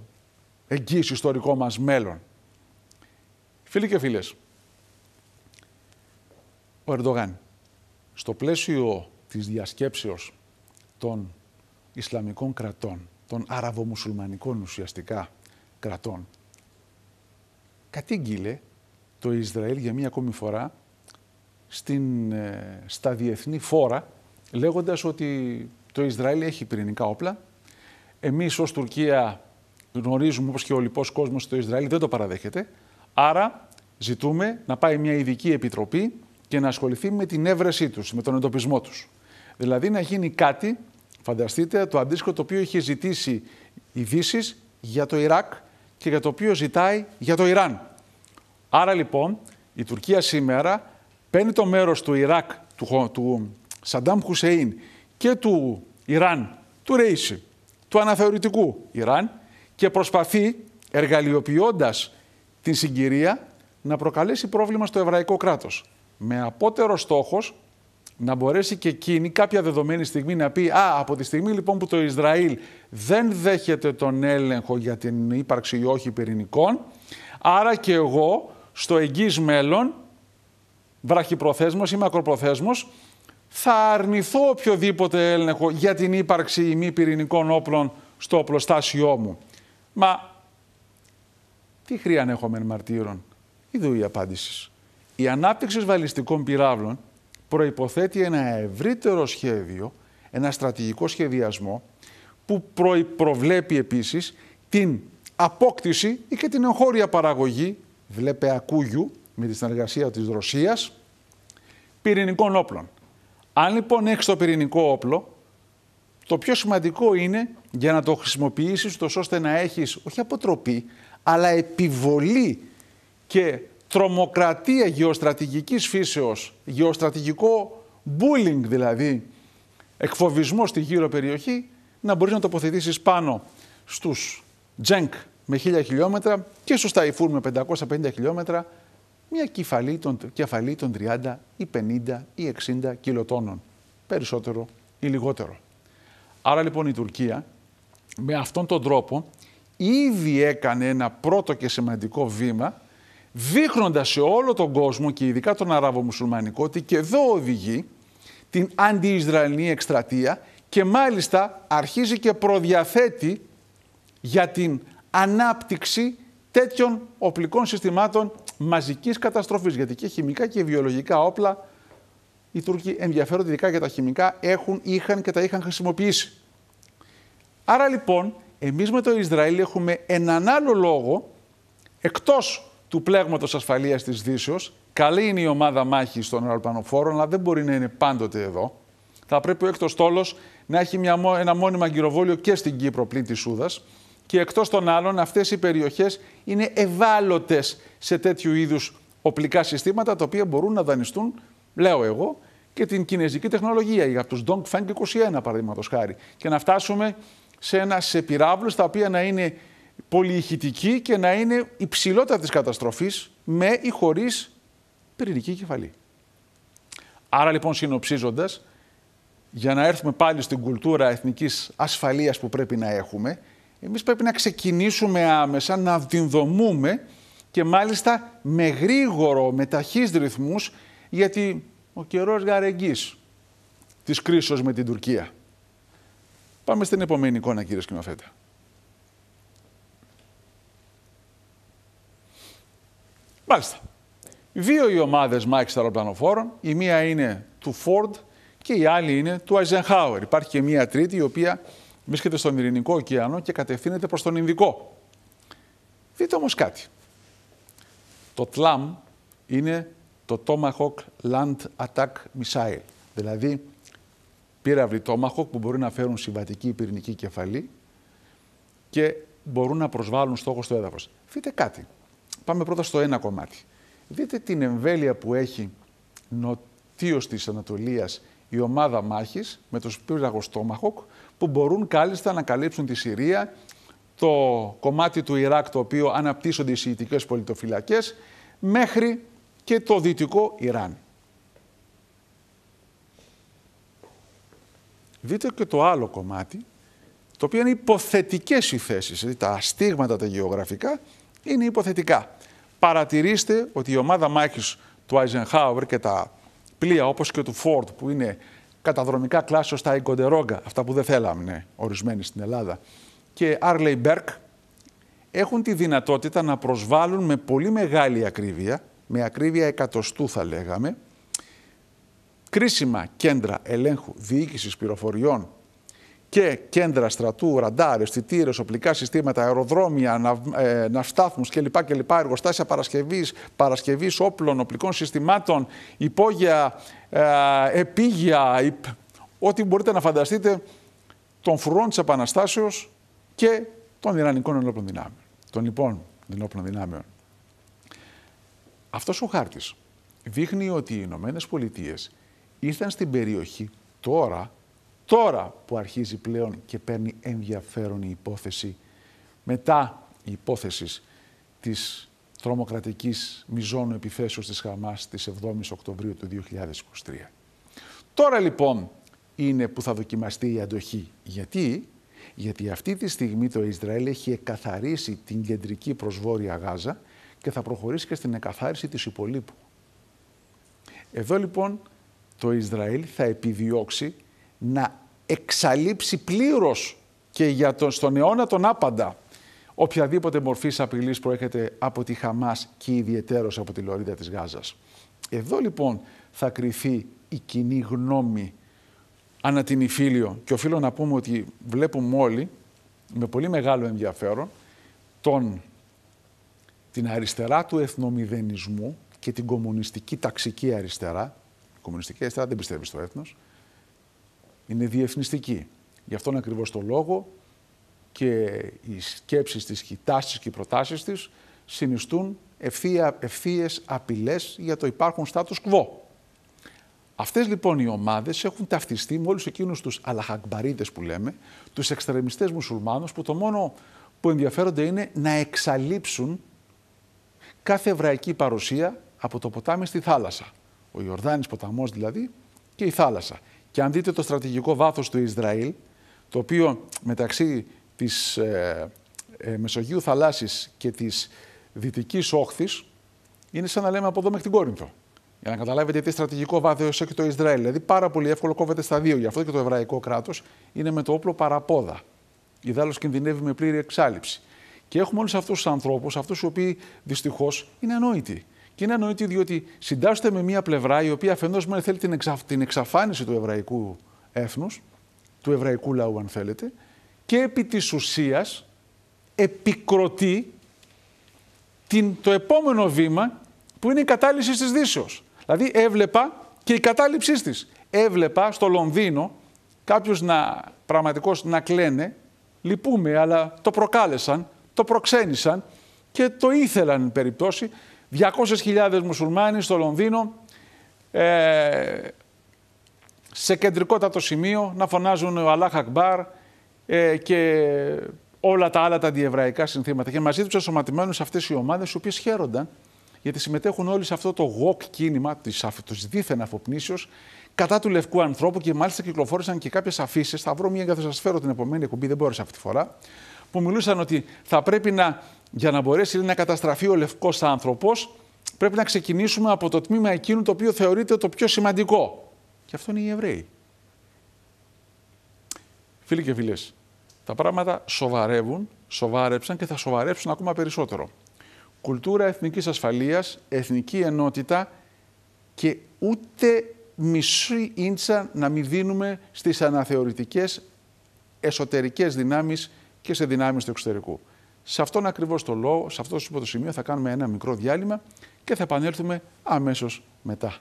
εγγύηση ιστορικό μας μέλλον. Φίλοι και φίλες, ο Ερντογάν στο πλαίσιο της διασκέψεως των Ισλαμικών κρατών, των Άραβο-Μουσουλμανικών ουσιαστικά κρατών, κατήγγειλε το Ισραήλ για μία ακόμη φορά στην, ε, στα διεθνή φόρα, λέγοντας ότι το Ισραήλ έχει πυρηνικά όπλα. Εμείς ως Τουρκία γνωρίζουμε, όπως και ο λοιπός κόσμος, το Ισραήλ δεν το παραδέχεται. Άρα Ζητούμε να πάει μια ειδική επιτροπή και να ασχοληθεί με την έβρεσή τους, με τον εντοπισμό τους. Δηλαδή να γίνει κάτι, φανταστείτε, το αντίστοιχο το οποίο είχε ζητήσει η Δύσης για το Ιράκ και για το οποίο ζητάει για το Ιράν. Άρα λοιπόν η Τουρκία σήμερα παίρνει το μέρος του Ιράκ, του, του Σαντάμ Χουσέιν και του Ιράν, του Ρέισι, του αναθεωρητικού Ιράν και προσπαθεί εργαλειοποιώντας την συγκυρία να προκαλέσει πρόβλημα στο εβραϊκό κράτος. Με απότερο στόχος να μπορέσει και εκείνη κάποια δεδομένη στιγμή να πει «Α, από τη στιγμή λοιπόν που το Ισραήλ δεν δέχεται τον έλεγχο για την ύπαρξη ή όχι πυρηνικών, άρα και εγώ στο εγγύς μέλλον, βραχυπροθέσμος ή μακροπροθέσμος, θα αρνηθώ οποιοδήποτε έλεγχο για την ύπαρξη ή μη πυρηνικών όπλων στο οπλοστάσιό μου. Μα τι να έχω μεν μαρτύρων Είδου η απάντηση. Η ανάπτυξη βαλιστικών πυράβλων προϋποθέτει ένα ευρύτερο σχέδιο, ένα στρατηγικό σχεδιασμό που προβλέπει επίσης την απόκτηση ή και την εγχώρια παραγωγή, βλέπε ακούγιου με τη συνεργασία της Ρωσίας, πυρηνικών όπλων. Αν λοιπόν έχεις το πυρηνικό όπλο, το πιο σημαντικό είναι για να το χρησιμοποιήσεις τόσο ώστε να έχεις όχι αποτροπή, αλλά επιβολή και τρομοκρατία γεωστρατηγικής φύσεως, γεωστρατηγικό bullying δηλαδή, εκφοβισμός στη γύρω περιοχή, να μπορείς να τοποθετήσεις πάνω στους τζένκ με 1000 χιλιόμετρα και στους ταϊφούρ με 550 χιλιόμετρα μια κεφαλή των, κεφαλή των 30 ή 50 ή 60 κιλοτόνων. Περισσότερο ή λιγότερο. Άρα λοιπόν η Τουρκία με αυτόν τον τρόπο ήδη έκανε ένα πρώτο και σημαντικό βήμα δείχνοντα σε όλο τον κόσμο και ειδικά τον Αραβο-Μουσουλμανικό ότι και εδώ οδηγεί την αντι εκστρατεία και μάλιστα αρχίζει και προδιαθέτει για την ανάπτυξη τέτοιων οπλικών συστημάτων μαζικής καταστροφής. Γιατί και χημικά και βιολογικά όπλα οι Τούρκοι ενδιαφέρονται ειδικά για τα χημικά, έχουν, είχαν και τα είχαν χρησιμοποιήσει. Άρα λοιπόν, εμείς με το Ισραήλ έχουμε έναν άλλο λόγο, εκτός του πλέγματος ασφαλείας της Δύσεως. Καλή είναι η ομάδα μάχης των αεροπλανοφόρων, αλλά δεν μπορεί να είναι πάντοτε εδώ. Θα πρέπει ο έκτος τόλος να έχει μια, ένα μόνιμα γυροβόλιο και στην Κύπρο πλην της Σούδας. Και εκτός των άλλων, αυτές οι περιοχές είναι ευάλωτες σε τέτοιου είδους οπλικά συστήματα, τα οποία μπορούν να δανειστούν, λέω εγώ, και την κινέζικη τεχνολογία, για τους Dongfeng 21 παραδείγματος χάρη, και να φτάσουμε σε ένα σε τα οποία να είναι πολυηχητική και να είναι υψηλότερα της καταστροφής με ή χωρίς πυρηνική κεφαλή. Άρα λοιπόν συνοψίζοντας, για να έρθουμε πάλι στην κουλτούρα εθνικής ασφαλείας που πρέπει να έχουμε, εμείς πρέπει να ξεκινήσουμε άμεσα να δυνδομούμε και μάλιστα με γρήγορο, με ταχύς ρυθμούς, γιατί ο καιρός γαρεγγής της κρίσεως με την Τουρκία. Πάμε στην επόμενη εικόνα κύριε Σκηνοφέτα. Μάλιστα. Δύο οι ομάδες μάχη αεροπλανοφόρων. Η μία είναι του Φόρντ και η άλλη είναι του Eisenhower. Υπάρχει και μία τρίτη η οποία βρίσκεται στον Ειρηνικό ωκεανό και κατευθύνεται προς τον Ινδικό. Δείτε όμως κάτι. Το TLAM είναι το Tomahawk Land Attack Missile. Δηλαδή πύραυλοι Tomahawk που μπορεί να φέρουν συμβατική πυρηνική κεφαλή και μπορούν να προσβάλλουν στόχο στο έδαφος. Δείτε κάτι. Πάμε πρώτα στο ένα κομμάτι. Δείτε την εμβέλεια που έχει νοτίω της Ανατολίας η ομάδα μάχης με τον πύργα Τόμαχοκ που μπορούν κάλλιστα να καλύψουν τη Συρία, το κομμάτι του Ιράκ το οποίο αναπτύσσονται οι Συγητικέ πολιτοφυλακές, μέχρι και το δυτικό Ιράν. Δείτε και το άλλο κομμάτι, το οποίο είναι υποθετικές οι θέσεις, δηλαδή τα αστίγματα τα γεωγραφικά, είναι υποθετικά. Παρατηρήστε ότι η ομάδα μάχης του Eisenhower και τα πλοία όπως και του Ford που είναι καταδρομικά κλάσσος στα Ικοντερόγκα, αυτά που δεν θέλαμε ορισμένοι στην Ελλάδα, και Άρλεϊ Μπέρκ, έχουν τη δυνατότητα να προσβάλλουν με πολύ μεγάλη ακρίβεια, με ακρίβεια εκατοστού θα λέγαμε, κρίσιμα κέντρα ελέγχου διοίκησης πληροφοριών και κέντρα στρατού, ραντάρ, αισθητήρες, οπλικά συστήματα, αεροδρόμια, ναυστάθμου ε, κλπ. εργοστάσια παρασκευής, παρασκευής όπλων, οπλικών συστημάτων, υπόγεια, ε, επίγεια, ό,τι μπορείτε να φανταστείτε των φρουρών της Επαναστάσεως και των Ιρανικών ενόπλων δυνάμεων, των λοιπόν ενόπλων δυνάμεων. Αυτός ο χάρτης δείχνει ότι οι Ηνωμένες Πολιτείες ήρθαν στην περιοχή τώρα Τώρα που αρχίζει πλέον και παίρνει ενδιαφέρον η υπόθεση μετά η υπόθεση της τρομοκρατικής μιζώνου επιθέσεως της Χαμάς της 7ης Οκτωβρίου του 2023. Τώρα λοιπόν είναι που θα δοκιμαστεί η αντοχή. Γιατί? Γιατί αυτή τη στιγμή το Ισραήλ έχει εκαθαρίσει την κεντρική προσβόρεια Γάζα και θα προχωρήσει και στην εκαθάριση της υπολείπου. Εδώ λοιπόν το Ισραήλ θα επιδιώξει να εξαλείψει πλήρως και για τον, στον αιώνα τον άπαντα οποιαδήποτε μορφής απειλής προέρχεται από τη Χαμάς και ιδιαιτέρως από τη Λωρίδα της Γάζας. Εδώ λοιπόν θα κριθεί η κοινή γνώμη ανά την Ιφίλιο. Και οφείλω να πούμε ότι βλέπουμε όλοι με πολύ μεγάλο ενδιαφέρον τον, την αριστερά του εθνομιδενισμού και την κομμουνιστική ταξική αριστερά. Η κομμουνιστική αριστερά δεν πιστεύεις στο έθνος είναι διεθνιστική. Γι' αυτόν ακριβώς το λόγο και οι σκέψεις της, οι τάσεις και οι προτάσεις της συνιστούν ευθεία, ευθείες απειλές για το υπάρχον status quo. Αυτές λοιπόν οι ομάδες έχουν ταυτιστεί με όλους εκείνους τους αλαχαγμπαρίδες που λέμε, τους εξτρεμιστές μουσουλμάνους που το μόνο που ενδιαφέρονται είναι να εξαλείψουν κάθε εβραϊκή παρουσία από το ποτάμι στη θάλασσα. Ο Ιορδάνης ποταμός δηλαδή και η θάλασσα. Και αν δείτε το στρατηγικό βάθος του Ισραήλ, το οποίο μεταξύ της ε, ε, Μεσογείου θαλάσσης και της Δυτικής Όχθης, είναι σαν να λέμε από εδώ μέχρι την Κόρινθο. Για να καταλάβετε τι στρατηγικό βάθος έχει το Ισραήλ. Δηλαδή, πάρα πολύ εύκολο κόβεται στα δύο. Γι' αυτό και το εβραϊκό κράτος είναι με το όπλο παραπόδα. Ιδάλω κινδυνεύει με πλήρη εξάλληψη. Και έχουμε όλους αυτούς τους ανθρώπους, αυτούς οι οποίοι δυστυχώς είναι ανόητοι. Και είναι ανοητή διότι συντάσσεται με μια πλευρά η οποία αφενός θέλει την, εξα... την εξαφάνιση του εβραϊκού έθνους, του εβραϊκού λαού, αν θέλετε, και επί της ουσίας επικροτεί την... το επόμενο βήμα που είναι η κατάληψη της Δύσεως. Δηλαδή έβλεπα και η κατάληψή της. Έβλεπα στο Λονδίνο κάποιους να, πραγματικώς να κλαίνε, λυπούμε, αλλά το προκάλεσαν, το προξένησαν και το ήθελαν περιπτώσει 200.000 μουσουλμάνοι στο Λονδίνο ε, σε κεντρικότατο σημείο να φωνάζουν ο Αλάχ Ακμπάρ ε, και όλα τα άλλα τα αντιεβραϊκά συνθήματα. Και μαζί τους ενσωματωμένου αυτές οι ομάδες, οι οποίες χαίρονταν γιατί συμμετέχουν όλοι σε αυτό το γοκ κίνημα της δίθεν αφοπνήσεως κατά του λευκού ανθρώπου και μάλιστα κυκλοφόρησαν και κάποιες αφήσεις. Θα βρω μία και θα σας φέρω την επόμενη εκπομπή, δεν μπόρεσα αυτή τη φορά. Που μιλούσαν ότι θα πρέπει να για να μπορέσει να καταστραφεί ο λευκός άνθρωπος, πρέπει να ξεκινήσουμε από το τμήμα εκείνου το οποίο θεωρείται το πιο σημαντικό. Και αυτό είναι οι Εβραίοι. Φίλοι και φίλες, τα πράγματα σοβαρεύουν, σοβάρεψαν και θα σοβαρέψουν ακόμα περισσότερο. Κουλτούρα εθνικής ασφαλείας, εθνική ενότητα και ούτε μισή ίντσα να μην δίνουμε στις αναθεωρητικές εσωτερικές δυνάμεις και σε δυνάμεις του εξωτερικού. Σε αυτόν ακριβώς το λόγο, σε αυτό το σημείο, θα κάνουμε ένα μικρό διάλειμμα και θα επανέλθουμε αμέσως μετά.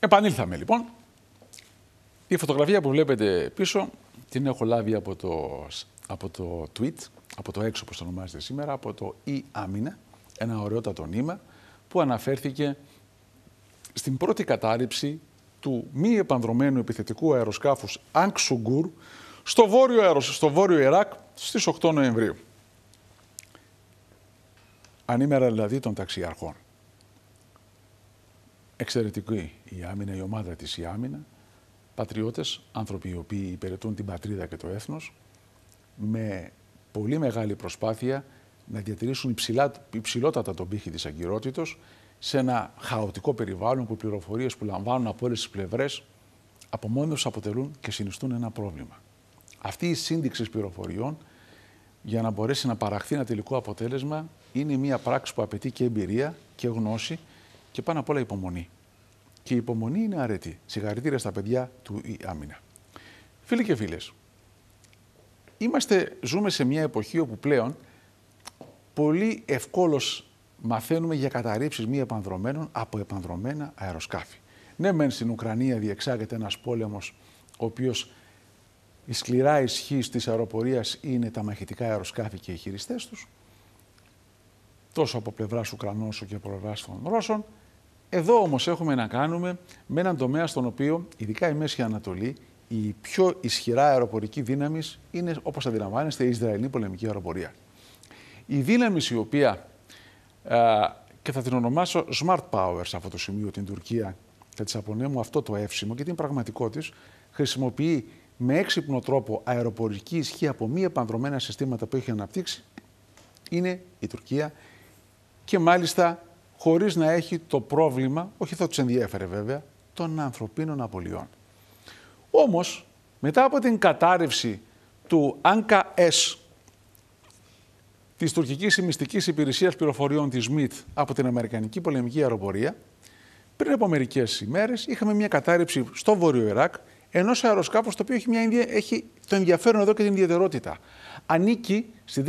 Επανήλθαμε λοιπόν. Η φωτογραφία που βλέπετε πίσω την έχω λάβει από το από το tweet, από το έξω όπως το ονομάζεται σήμερα, από το «Η άμυνα», ένα ωραιότατο νήμα που αναφέρθηκε στην πρώτη κατάρριψη του μη επανδρομένου επιθετικού αεροσκάφους Ανξουγκούρ στο βόρειο, αερος, στο βόρειο Ιράκ στις 8 Νοεμβρίου. Ανήμερα δηλαδή των ταξιαρχών. Εξαιρετική η άμυνα, η ομάδα της η άμυνα, πατριώτες, άνθρωποι οι οποίοι υπηρετούν την πατρίδα και το έθνος, με πολύ μεγάλη προσπάθεια να διατηρήσουν υψηλά, υψηλότατα τον πύχη της αγκυρότητος σε ένα χαοτικό περιβάλλον που οι πληροφορίες που λαμβάνουν από όλες τις πλευρές από μόνοι τους αποτελούν και συνιστούν ένα πρόβλημα. Αυτή η σύνδεξη πληροφοριών για να μπορέσει να παραχθεί ένα τελικό αποτέλεσμα είναι μια πράξη που απαιτεί και εμπειρία και γνώση και πάνω απ' όλα υπομονή. Και η υπομονή είναι αρετή. Συγχαρητήρια στα παιδιά του ή άμυνα. Φίλοι και φίλες, είμαστε, ζούμε σε μια εποχή όπου πλέον πολύ ευκόλως μαθαίνουμε για καταρρύψεις μη επανδρομένων από επανδρομένα αεροσκάφη. Ναι, μεν στην Ουκρανία διεξάγεται ένας πόλεμος ο οποίος η σκληρά ισχύ της αεροπορίας είναι τα μαχητικά αεροσκάφη και οι χειριστές τους, τόσο από πλευράς Ουκρανών όσο και από πλευράς των Ρώσων. Εδώ όμως έχουμε να κάνουμε με έναν τομέα στον οποίο, ειδικά η Μέση Ανατολή, η πιο ισχυρά αεροπορική δύναμης είναι, όπως αντιλαμβάνεστε, η Ισραηλή πολεμική αεροπορία. Η δύναμη η οποία, α, και θα την ονομάσω smart power σε αυτό το σημείο, την Τουρκία, θα της απονέμω αυτό το εύσημο γιατί την πραγματικό της, χρησιμοποιεί με έξυπνο τρόπο αεροπορική ισχύ από μη επανδρομένα συστήματα που έχει αναπτύξει, είναι η Τουρκία και μάλιστα χωρίς να έχει το πρόβλημα, όχι θα τους ενδιέφερε βέβαια, των ανθρωπίνων απολειών. Όμως, μετά από την κατάρρευση του Άνκα ες της τουρκικής μυστικής υπηρεσίας πληροφοριών της ΜΙΤ από την Αμερικανική πολεμική αεροπορία, πριν από μερικές ημέρες είχαμε μια κατάρρευση στο Βόρειο Ιράκ ενός αεροσκάφους το οποίο έχει, μια, έχει το ενδιαφέρον εδώ και την ιδιαιτερότητα. Ανήκει στην,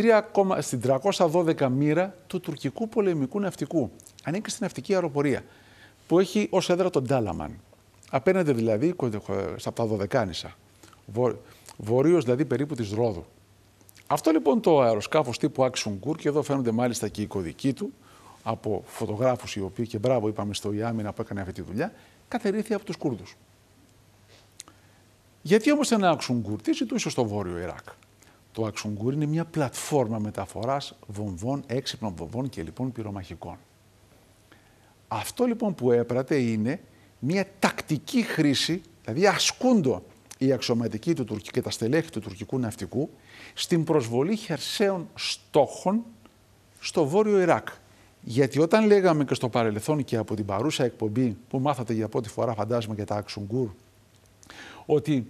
στην 312 μοίρα του τουρκικού πολεμικού ναυτικού. Ανήκει στην ναυτική αεροπορία που έχει ως έδρα τον Τάλαμαν. Απέναντι δηλαδή στα τα Δωδεκάνησα. Βο, δηλαδή περίπου της Ρόδου. Αυτό λοιπόν το αεροσκάφος τύπου Action και εδώ φαίνονται μάλιστα και οι κωδικοί του από φωτογράφους οι οποίοι και μπράβο είπαμε στο Ιάμινα που έκανε αυτή τη δουλειά, κατερρύθη από τους Κούρδους. Γιατί όμως ένα Action τι ζητούσε στο βόρειο Ιράκ. Το Action είναι μια πλατφόρμα μεταφοράς βομβών, έξυπνων βομβών και λοιπόν πυρομαχικών. Αυτό λοιπόν που έπρατε είναι μια τακτική χρήση, δηλαδή ασκούντο οι αξιωματικοί του Τουρκ... και τα στελέχη του τουρκικού ναυτικού στην προσβολή χερσαίων στόχων στο βόρειο Ιράκ. Γιατί όταν λέγαμε και στο παρελθόν και από την παρούσα εκπομπή που μάθατε για πρώτη φορά φαντάζομαι για τα Αξουγκούρ ότι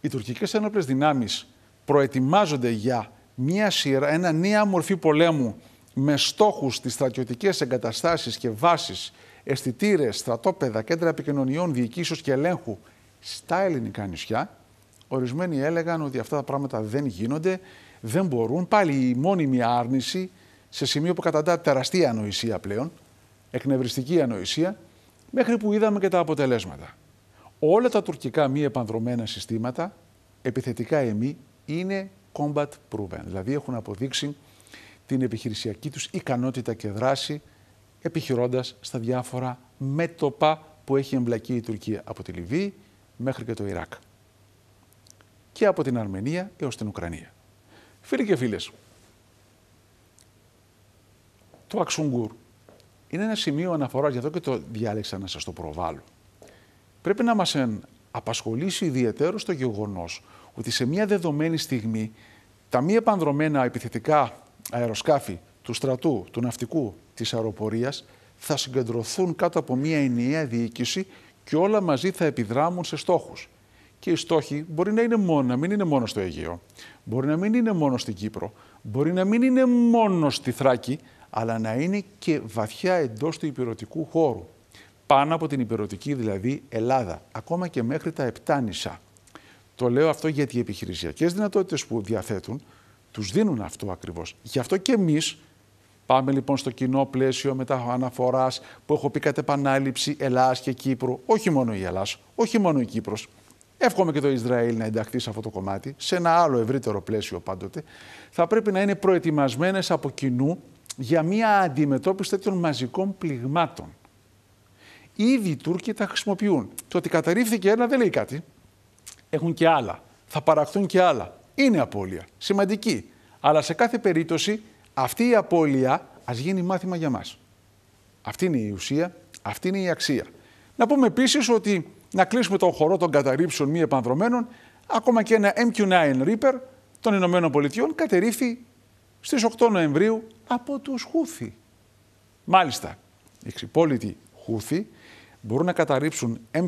οι τουρκικές ένοπλες δυνάμεις προετοιμάζονται για μια σειρά, ένα νέα μορφή πολέμου με στόχους τις στρατιωτικές εγκαταστάσεις και βάσεις αισθητήρες, στρατόπεδα, κέντρα επικοινωνιών, διοικήσεως και ελέγχου στα ελληνικά νησιά. Ορισμένοι έλεγαν ότι αυτά τα πράγματα δεν γίνονται, δεν μπορούν. Πάλι η μόνιμη άρνηση σε σημείο που καταντά τεραστία ανοησία πλέον, εκνευριστική ανοησία, μέχρι που είδαμε και τα αποτελέσματα. Όλα τα τουρκικά μη επανδρομένα συστήματα, επιθετικά εμεί, είναι combat proven. Δηλαδή έχουν αποδείξει την επιχειρησιακή τους ικανότητα και δράση επιχειρώντας στα διάφορα μέτωπα που έχει εμπλακεί η Τουρκία από τη Λιβύη μέχρι και το Ιράκ. Και από την Αρμενία έως την Ουκρανία. Φίλοι και φίλες, το Αξούγκουρ είναι ένα σημείο αναφοράς, γι' αυτό και το διάλεξα να σας το προβάλλω. Πρέπει να μας απασχολήσει ιδιαίτερος το γεγονός ότι σε μια δεδομένη στιγμή τα μη επανδρομένα επιθετικά αεροσκάφη του στρατού, του ναυτικού, της αεροπορίας θα συγκεντρωθούν κάτω από μια ενιαία διοίκηση και όλα μαζί θα επιδράμουν σε στόχους. Και οι στόχοι μπορεί να, είναι μόνο, να μην είναι μόνο στο Αιγαίο, μπορεί να μην είναι μόνο στην Κύπρο, μπορεί να μην είναι μόνο στη Θράκη, αλλά να είναι και βαθιά εντός του υπηρετικού χώρου. Πάνω από την υπηρετική δηλαδή Ελλάδα, ακόμα και μέχρι τα Επτάνησα. Το λέω αυτό γιατί οι επιχειρησιακές δυνατότητες που διαθέτουν τους δίνουν αυτό ακριβώς. Γι' αυτό και εμείς Πάμε λοιπόν στο κοινό πλαίσιο μετά που έχω πει κατ' επανάληψη Ελλάδα και Κύπρου. Όχι μόνο η Ελλάς, όχι μόνο η Κύπρος. Εύχομαι και το Ισραήλ να ενταχθεί σε αυτό το κομμάτι, σε ένα άλλο ευρύτερο πλαίσιο πάντοτε. Θα πρέπει να είναι προετοιμασμένες από κοινού για μια αντιμετώπιση τέτοιων μαζικών πληγμάτων. Ήδη οι Τούρκοι τα χρησιμοποιούν. Το ότι καταρρίφθηκε ένα δεν λέει κάτι. Έχουν και άλλα. Θα παραχθούν και άλλα. Είναι απώλεια. Σημαντική. Αλλά σε κάθε περίπτωση αυτή η απώλεια ας γίνει μάθημα για μας. Αυτή είναι η ουσία, αυτή είναι η αξία. Να πούμε επίσης ότι να κλείσουμε τον χορό των καταρρύψεων μη επανδρομένων, ακόμα και ένα MQ9 Reaper των Ηνωμένων Πολιτειών κατερρύφθη στις 8 Νοεμβρίου από τους Χούθη. Μάλιστα, οι ξυπόλοιτοι Χούθη μπορούν να καταρρύψουν 9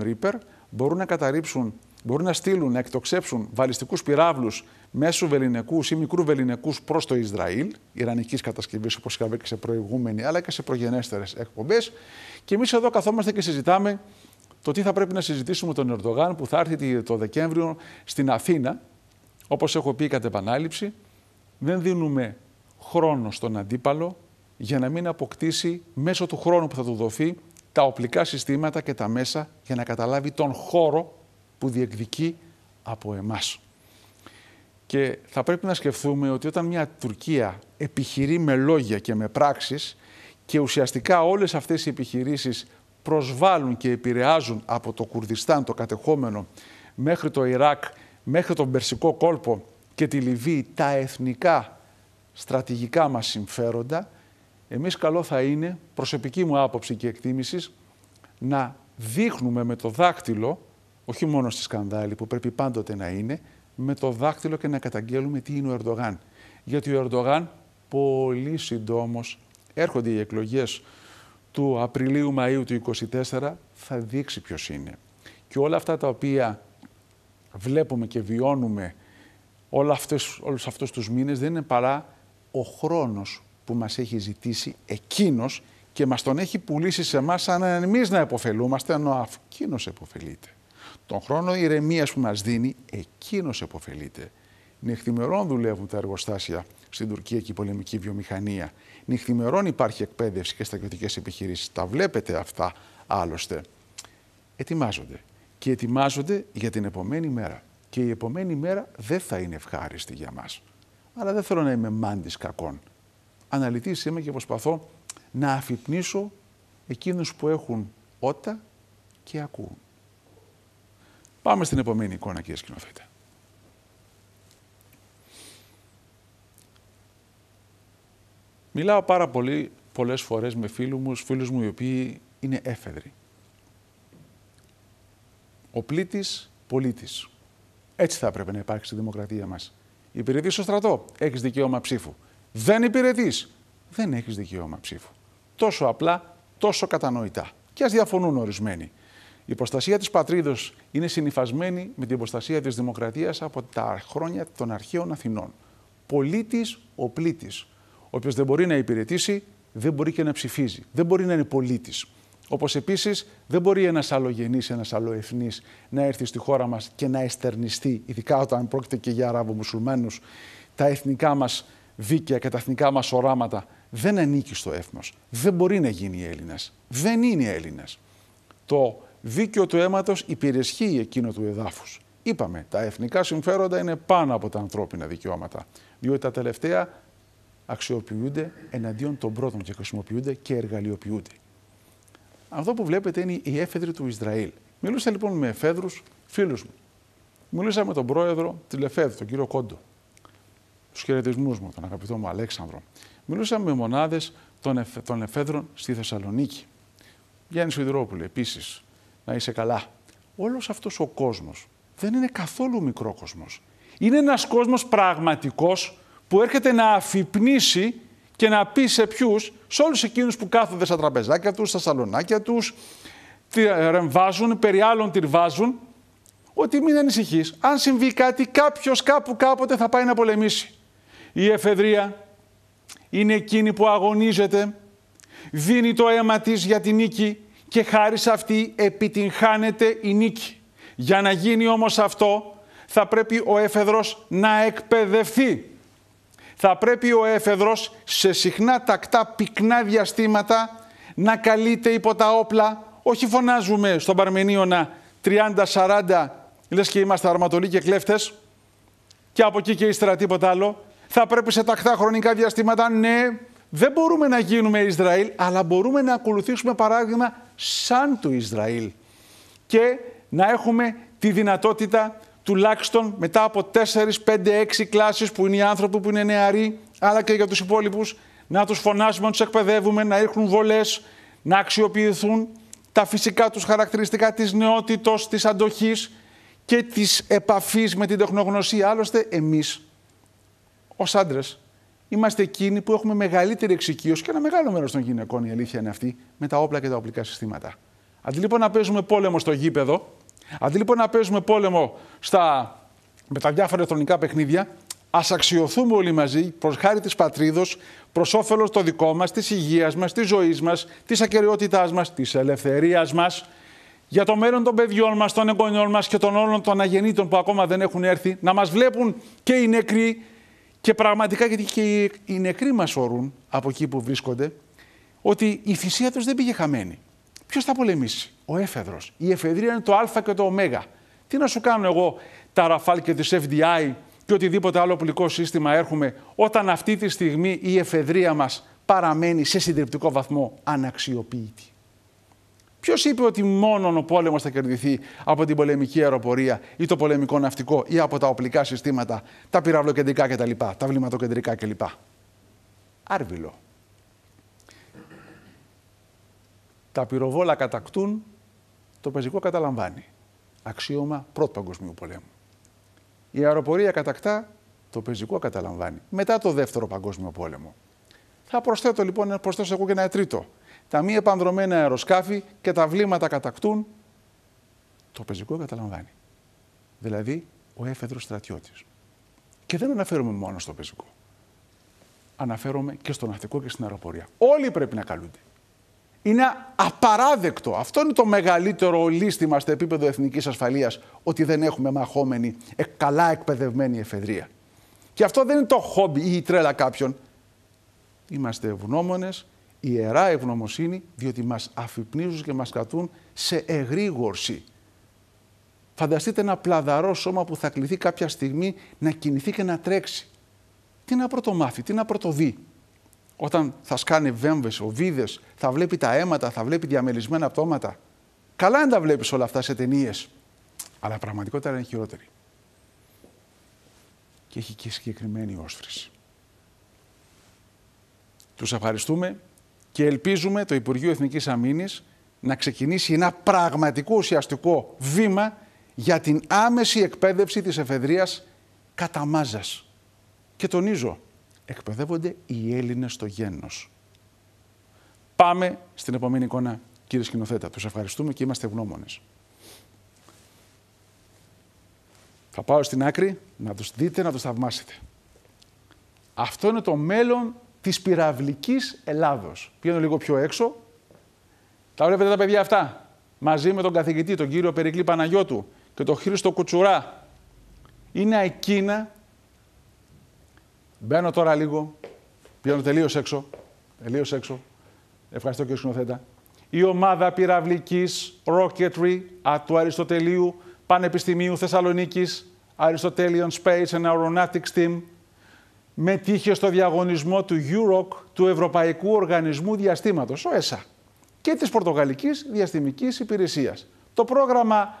Reaper, μπορούν να καταρρύψουν, μπορούν να στείλουν, να εκτοξέψουν βαλιστικούς πυράβλους μέσου βεληνικούς ή μικρού βεληνικούς προς το Ισραήλ, Ιρανικής κατασκευής όπως είχαμε και σε προηγούμενη αλλά και σε προγενέστερες εκπομπές. Και εμείς εδώ καθόμαστε και συζητάμε το τι θα πρέπει να συζητήσουμε τον Ερντογάν που θα έρθει το Δεκέμβριο στην Αθήνα. Όπως έχω πει κατά επανάληψη, δεν δίνουμε χρόνο στον αντίπαλο για να μην αποκτήσει μέσω του χρόνου που θα του δοθεί τα οπλικά συστήματα και τα μέσα για να καταλάβει τον χώρο που διεκδικεί από εμάς. Και θα πρέπει να σκεφτούμε ότι όταν μια Τουρκία επιχειρεί με λόγια και με πράξεις και ουσιαστικά όλες αυτές οι επιχειρήσεις προσβάλλουν και επηρεάζουν από το Κουρδιστάν το κατεχόμενο μέχρι το Ιράκ, μέχρι τον Περσικό κόλπο και τη Λιβύη τα εθνικά στρατηγικά μας συμφέροντα, εμείς καλό θα είναι, προσωπική μου άποψη και εκτίμησης, να δείχνουμε με το δάκτυλο, όχι μόνο στη σκανδάλη που πρέπει πάντοτε να είναι, με το δάχτυλο και να καταγγέλουμε τι είναι ο Ερντογάν. Γιατί ο Ερντογάν πολύ συντόμως έρχονται οι εκλογές του Απριλίου-Μαΐου του 2024, θα δείξει ποιος είναι. Και όλα αυτά τα οποία βλέπουμε και βιώνουμε όλα αυτές, όλους αυτούς τους μήνες δεν είναι παρά ο χρόνος που μας έχει ζητήσει εκείνος και μας τον έχει πουλήσει σε εμάς σαν εμείς να επωφελούμαστε, ενώ εκείνος επωφελείται. Τον χρόνο ηρεμία που μας δίνει, εκείνος επωφελείται. Νυχθημερών δουλεύουν τα εργοστάσια στην Τουρκία και η πολεμική βιομηχανία. Νυχθημερών υπάρχει εκπαίδευση και στρατιωτικέ επιχειρήσεις. Τα βλέπετε αυτά άλλωστε. Ετοιμάζονται. Και ετοιμάζονται για την επομένη μέρα. Και η επομένη μέρα δεν θα είναι ευχάριστη για μας. Αλλά δεν θέλω να είμαι μάντης κακών. Αναλυτής είμαι και προσπαθώ να αφυπνίσω εκείνους που έχουν ότα και ακούουν. Πάμε στην επόμενη εικόνα, κύριε σκηνοθέτη. Μιλάω πάρα πολύ, πολλές φορές με φίλους μου, φίλους μου οι οποίοι είναι έφεδροι. Ο πλήτης, πολίτης. Έτσι θα έπρεπε να υπάρχει στη δημοκρατία μας. Υπηρετείς στο στρατό, έχεις δικαίωμα ψήφου. Δεν υπηρετείς, δεν έχεις δικαίωμα ψήφου. Τόσο απλά, τόσο κατανοητά. Και ας διαφωνούν ορισμένοι. Η προστασία της πατρίδος είναι συνυφασμένη με την προστασία της δημοκρατίας από τα χρόνια των αρχαίων Αθηνών. Πολίτης ο πλήτης. Όποιος δεν μπορεί να υπηρετήσει, δεν μπορεί και να ψηφίζει. Δεν μπορεί να είναι πολίτης. Όπως επίσης δεν μπορεί ένας αλλογενής, ένας αλλοεθνής να έρθει στη χώρα μας και να εστερνιστεί, ειδικά όταν πρόκειται και για Αραβομουσουλμάνους, τα εθνικά μας δίκαια και τα εθνικά μας οράματα. Δεν ανήκει στο έθνος. Δεν μπορεί να γίνει Έλληνας. Δεν είναι Έλληνας. Το δίκαιο του αίματος υπερισχύει εκείνο του εδάφους. Είπαμε, τα εθνικά συμφέροντα είναι πάνω από τα ανθρώπινα δικαιώματα, διότι τα τελευταία αξιοποιούνται εναντίον των πρώτων και χρησιμοποιούνται και εργαλειοποιούνται. Αυτό που βλέπετε είναι η έφεδρη του Ισραήλ. Μιλούσα λοιπόν με εφέδρους φίλους μου. Μιλούσα με τον πρόεδρο της τον κύριο Κόντο. Τους χαιρετισμούς μου, τον αγαπητό μου Αλέξανδρο. Μιλούσα με μονάδες των, εφέδρων στη Θεσσαλονίκη. Γιάννης Σιδηρόπουλη επίσης, να είσαι καλά. Όλος αυτός ο κόσμος δεν είναι καθόλου μικρό κόσμος. Είναι ένας κόσμος πραγματικός που έρχεται να αφυπνήσει και να πει σε ποιους, σε όλους εκείνους που κάθονται στα τραπεζάκια τους, στα σαλονάκια τους, ε, ρεμβάζουν, περί άλλων τυρβάζουν, ότι μην ανησυχείς. Αν συμβεί κάτι, κάποιος κάπου κάποτε θα πάει να πολεμήσει. Η εφεδρεία είναι εκείνη που αγωνίζεται, δίνει το αίμα της για την νίκη, και χάρη σε αυτή επιτυγχάνεται η νίκη. Για να γίνει όμως αυτό θα πρέπει ο έφεδρος να εκπαιδευτεί. Θα πρέπει ο έφεδρος σε συχνά τακτά πυκνά διαστήματα να καλείται υπό τα όπλα. Όχι φωνάζουμε στον Παρμενίωνα 30-40 λες και είμαστε αρματολοί και κλέφτες και από εκεί και ύστερα τίποτα άλλο. Θα πρέπει σε τακτά χρονικά διαστήματα, ναι, δεν μπορούμε να γίνουμε Ισραήλ, αλλά μπορούμε να ακολουθήσουμε παράδειγμα σαν του Ισραήλ και να έχουμε τη δυνατότητα τουλάχιστον μετά από 4, 5, 6 κλάσεις που είναι οι άνθρωποι που είναι νεαροί, αλλά και για τους υπόλοιπους, να τους φωνάσουμε, να τους εκπαιδεύουμε, να έρχουν βολές, να αξιοποιηθούν τα φυσικά τους χαρακτηριστικά της νεότητος, της αντοχής και της επαφής με την τεχνογνωσία. Άλλωστε, εμείς, ως άντρες, είμαστε εκείνοι που έχουμε μεγαλύτερη εξοικείωση και ένα μεγάλο μέρος των γυναικών, η αλήθεια είναι αυτή, με τα όπλα και τα οπλικά συστήματα. Αντί λοιπόν να παίζουμε πόλεμο στο γήπεδο, αντί λοιπόν να παίζουμε πόλεμο στα... με τα διάφορα ηλεκτρονικά παιχνίδια, ας αξιωθούμε όλοι μαζί προς χάρη της πατρίδος, προς όφελος το δικό μας, της υγείας μας, της ζωής μας, της ακαιρεότητάς μας, της ελευθερίας μας, για το μέλλον των παιδιών μας, των εγγονιών μας και των όλων των αγενήτων που ακόμα δεν έχουν έρθει, να μας βλέπουν και οι νεκροί και πραγματικά, γιατί και οι νεκροί μας ορούν από εκεί που βρίσκονται, ότι η θυσία τους δεν πήγε χαμένη. Ποιος θα πολεμήσει, ο έφεδρος. Η εφεδρία είναι το α και το ω. Τι να σου κάνω εγώ τα Ραφάλ και τις FDI και οτιδήποτε άλλο πουλικό σύστημα έρχομαι, όταν αυτή τη στιγμή η εφεδρία μας παραμένει σε συντριπτικό βαθμό αναξιοποιητή. Ποιος είπε ότι μόνο ο πόλεμος θα κερδιθεί από την πολεμική αεροπορία ή το πολεμικό ναυτικό ή από τα οπλικά συστήματα, τα πυραυλοκεντρικά κτλ., τα βληματοκεντρικά κλπ. Άρβιλο. Τα πυροβόλα κατακτούν, το πεζικό καταλαμβάνει. Αξίωμα πρώτου παγκοσμίου πολέμου. Η αεροπορία κατακτά, το πεζικό καταλαμβάνει. Μετά το δεύτερο παγκόσμιο πόλεμο. Θα προσθέτω λοιπόν, προσθέσω και ένα τρίτο τα μη επανδρομένα αεροσκάφη και τα βλήματα κατακτούν, το πεζικό καταλαμβάνει. Δηλαδή, ο έφεδρος στρατιώτης. Και δεν αναφέρομαι μόνο στο πεζικό. Αναφέρομαι και στο ναυτικό και στην αεροπορία. Όλοι πρέπει να καλούνται. Είναι απαράδεκτο. Αυτό είναι το μεγαλύτερο ολίσθημα στο επίπεδο εθνικής ασφαλείας, ότι δεν έχουμε μαχόμενη, ε, καλά εκπαιδευμένη εφεδρεία. Και αυτό δεν είναι το χόμπι ή η τρέλα κάποιων. Είμαστε ευγνώμονες ιερά ευγνωμοσύνη, διότι μας αφυπνίζουν και μας κρατούν σε εγρήγορση. Φανταστείτε ένα πλαδαρό σώμα που θα κληθεί κάποια στιγμή να κινηθεί και να τρέξει. Τι να πρωτομάθει, τι να πρωτοδεί. Όταν θα σκάνει βέμβες, οβίδες, θα βλέπει τα αίματα, θα βλέπει διαμελισμένα πτώματα. Καλά να τα βλέπεις όλα αυτά σε ταινίες. Αλλά πραγματικότητα είναι χειρότερη. Και έχει και συγκεκριμένη όσφρηση. Τους ευχαριστούμε και ελπίζουμε το Υπουργείο Εθνικής Αμήνης να ξεκινήσει ένα πραγματικό ουσιαστικό βήμα για την άμεση εκπαίδευση της εφεδρείας κατά μάζας. Και τονίζω, εκπαιδεύονται οι Έλληνες στο γένος. Πάμε στην επόμενη εικόνα, κύριε σκηνοθέτα. Τους ευχαριστούμε και είμαστε ευγνώμονες. Θα πάω στην άκρη να τους δείτε, να τους θαυμάσετε. Αυτό είναι το μέλλον της πυραυλικής Ελλάδος. Πηγαίνω λίγο πιο έξω. Τα βλέπετε τα παιδιά αυτά. Μαζί με τον καθηγητή, τον κύριο Περικλή Παναγιώτου και τον Χρήστο Κουτσουρά. Είναι εκείνα. Μπαίνω τώρα λίγο. Πηγαίνω τελείως έξω. τελείως έξω. Ευχαριστώ και Σκηνοθέτα. Η ομάδα πυραυλικής Rocketry του Αριστοτελείου Πανεπιστημίου Θεσσαλονίκης, Aristotelian Space and Aeronautics Team μετήχε στο διαγωνισμό του EUROC, του Ευρωπαϊκού Οργανισμού Διαστήματος, ο ΕΣΑ, και της Πορτογαλικής Διαστημικής Υπηρεσίας. Το πρόγραμμα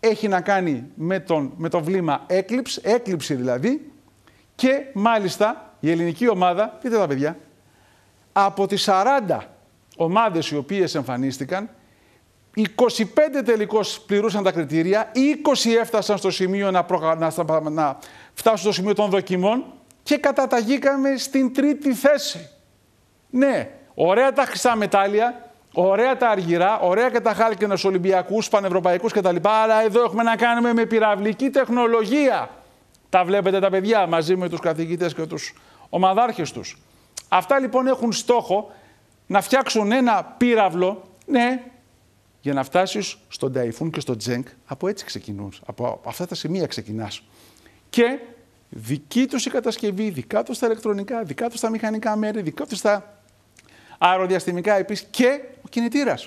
έχει να κάνει με, τον, με το βλήμα έκλειψη, έκλειψη δηλαδή, και μάλιστα η ελληνική ομάδα, πείτε τα παιδιά, από τις 40 ομάδες οι οποίες εμφανίστηκαν, 25 τελικώς πληρούσαν τα κριτήρια, 20 έφτασαν στο σημείο να, να φτάσουν στο σημείο των δοκιμών και καταταγήκαμε στην τρίτη θέση. Ναι, ωραία τα χρυσά μετάλλια, ωραία τα αργυρά, ωραία και τα χάλκινα στους Ολυμπιακούς, Πανευρωπαϊκούς κτλ. Αλλά εδώ έχουμε να κάνουμε με πυραυλική τεχνολογία. Τα βλέπετε τα παιδιά μαζί με τους καθηγητές και τους ομαδάρχες τους. Αυτά λοιπόν έχουν στόχο να φτιάξουν ένα πύραυλο, ναι, για να φτάσεις στον Ταϊφούν και στον Τζέγκ. Από έτσι ξεκινούν, από αυτά τα σημεία ξεκινάς. Και Δική τους η κατασκευή, δικά τους τα ηλεκτρονικά, δικά τους τα μηχανικά μέρη, δικά τους τα αεροδιαστημικά επίσης και ο κινητήρας.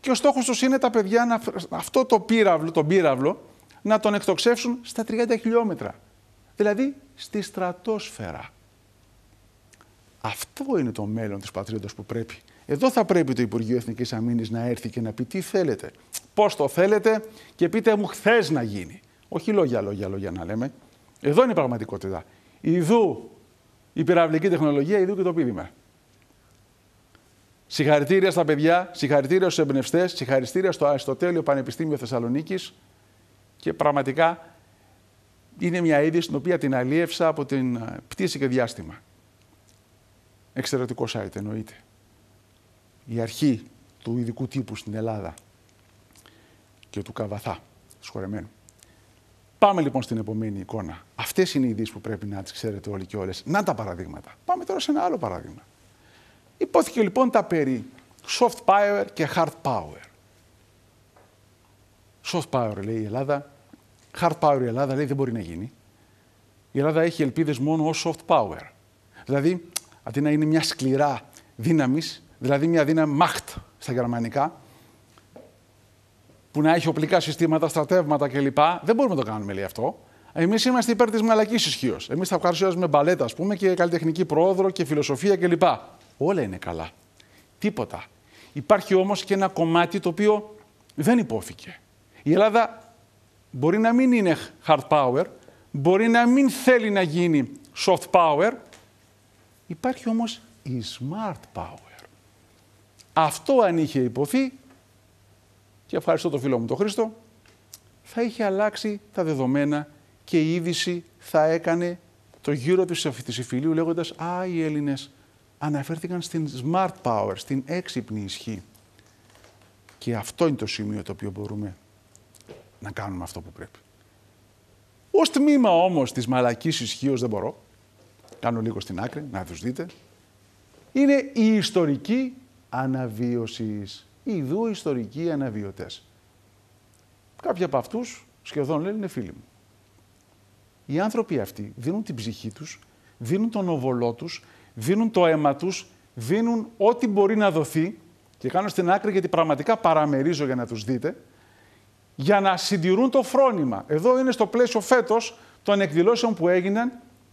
Και ο στόχος τους είναι τα παιδιά να, αυτό το πύραυλο, τον πύραυλο να τον εκτοξεύσουν στα 30 χιλιόμετρα. Δηλαδή στη στρατόσφαιρα. Αυτό είναι το μέλλον της πατρίδας που πρέπει. Εδώ θα πρέπει το Υπουργείο Εθνικής Αμήνης να έρθει και να πει τι θέλετε, πώς το θέλετε και πείτε μου χθες να γίνει. Όχι λόγια, λόγια, λόγια να λέμε. Εδώ είναι η πραγματικότητα. Ιδού η πυραυλική τεχνολογία, ιδού και το πείδημα. Συγχαρητήρια στα παιδιά, συγχαρητήρια στους εμπνευστές, συγχαρητήρια στο Αριστοτέλειο Πανεπιστήμιο Θεσσαλονίκης και πραγματικά είναι μια είδη στην οποία την αλίευσα από την ε, πτήση και διάστημα. Εξαιρετικό site εννοείται. Η αρχή του ειδικού τύπου στην Ελλάδα και του Καβαθά, σχορεμένου. Πάμε λοιπόν στην επόμενη εικόνα. Αυτές είναι οι ειδήσεις που πρέπει να τις ξέρετε όλοι και όλες. Να τα παραδείγματα. Πάμε τώρα σε ένα άλλο παράδειγμα. Υπόθηκε λοιπόν τα περί soft power και hard power. Soft power λέει η Ελλάδα. Hard power η Ελλάδα λέει δεν μπορεί να γίνει. Η Ελλάδα έχει ελπίδες μόνο ως soft power. Δηλαδή, αντί να είναι μια σκληρά δύναμης, δηλαδή μια δύναμη macht στα γερμανικά, που να έχει οπλικά συστήματα, στρατεύματα κλπ. Δεν μπορούμε να το κάνουμε, λέει αυτό. Εμείς είμαστε υπέρ της μαλακής ισχύως. Εμείς θα παρουσιάζουμε μπαλέτα, ας πούμε, και καλλιτεχνική πρόοδο και φιλοσοφία κλπ. Όλα είναι καλά. Τίποτα. Υπάρχει όμως και ένα κομμάτι το οποίο δεν υπόθηκε. Η Ελλάδα μπορεί να μην είναι hard power, μπορεί να μην θέλει να γίνει soft power. Υπάρχει όμως η smart power. Αυτό αν είχε υποθεί και ευχαριστώ τον φίλο μου τον Χρήστο, θα είχε αλλάξει τα δεδομένα και η είδηση θα έκανε το γύρο της αφιτησιφιλίου λέγοντας «Α, οι Έλληνες αναφέρθηκαν στην smart power, στην έξυπνη ισχύ». Και αυτό είναι το σημείο το οποίο μπορούμε να κάνουμε αυτό που πρέπει. Ως τμήμα όμως της μαλακής ισχύω, δεν μπορώ. Κάνω λίγο στην άκρη, να τους δείτε. Είναι η ιστορική αναβίωσης δύο ιστορικοί αναβιωτές. Κάποιοι από αυτούς, σχεδόν λένε είναι φίλοι μου. Οι άνθρωποι αυτοί δίνουν την ψυχή τους, δίνουν τον οβολό τους, δίνουν το αίμα τους, δίνουν ό,τι μπορεί να δοθεί και κάνω στην άκρη γιατί πραγματικά παραμερίζω για να τους δείτε, για να συντηρούν το φρόνημα. Εδώ είναι στο πλαίσιο φέτος των εκδηλώσεων που έγιναν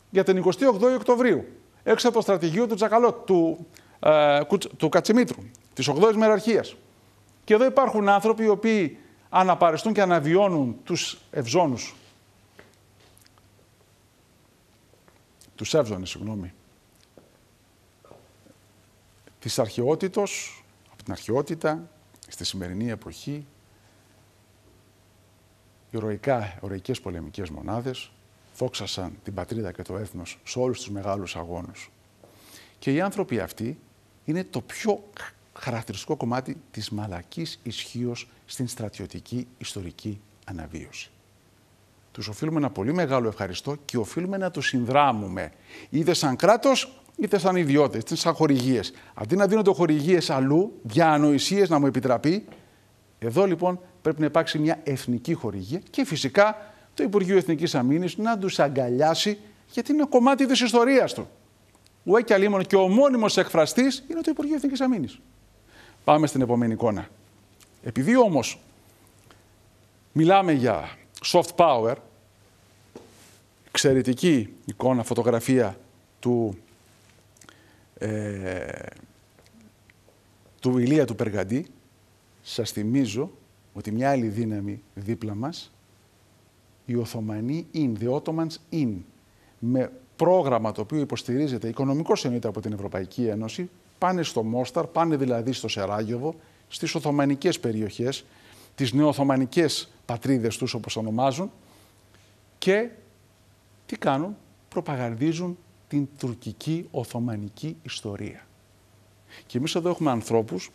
για την 28η Οκτωβρίου, έξω από το στρατηγείο του, Τσακαλώ, ε, του, ε, του Κατσιμήτρου, τη 8 η Μεραρχίας. Και εδώ υπάρχουν άνθρωποι οι οποίοι αναπαριστούν και αναβιώνουν τους ευζώνους. Τους εύζωνες, συγγνώμη. Της αρχαιότητος, από την αρχαιότητα, στη σημερινή εποχή, οι ρωικά, πολεμικές μονάδες δόξασαν την πατρίδα και το έθνος σε όλους τους μεγάλους αγώνους. Και οι άνθρωποι αυτοί είναι το πιο χαρακτηριστικό κομμάτι της μαλακής ισχύως στην στρατιωτική ιστορική αναβίωση. Τους οφείλουμε ένα πολύ μεγάλο ευχαριστώ και οφείλουμε να το συνδράμουμε. Είτε σαν κράτος, είτε σαν ιδιώτες, είτε σαν χορηγίες. Αντί να δίνονται χορηγίες αλλού, για ανοησίες να μου επιτραπεί, εδώ λοιπόν πρέπει να υπάρξει μια εθνική χορηγία και φυσικά το Υπουργείο Εθνικής Αμήνης να τους αγκαλιάσει, γιατί είναι κομμάτι της ιστορίας του. Ο Έκια και ο μόνιμος εκφραστής είναι το Υπουργείο Εθνικής Αμήνης. Πάμε στην επόμενη εικόνα. Επειδή όμως μιλάμε για soft power, εξαιρετική εικόνα, φωτογραφία του, ε, του Ηλία του Περγαντή, σας θυμίζω ότι μια άλλη δύναμη δίπλα μας, η Οθωμανή in, the Ottomans in, με πρόγραμμα το οποίο υποστηρίζεται, οικονομικό εννοείται από την Ευρωπαϊκή Ένωση, πάνε στο Μόσταρ, πάνε δηλαδή στο Σεράγιοβο, στις Οθωμανικές περιοχές, τις νεοοθωμανικές πατρίδες τους όπως ονομάζουν και τι κάνουν, προπαγανδίζουν την τουρκική Οθωμανική ιστορία. Και εμείς εδώ έχουμε ανθρώπους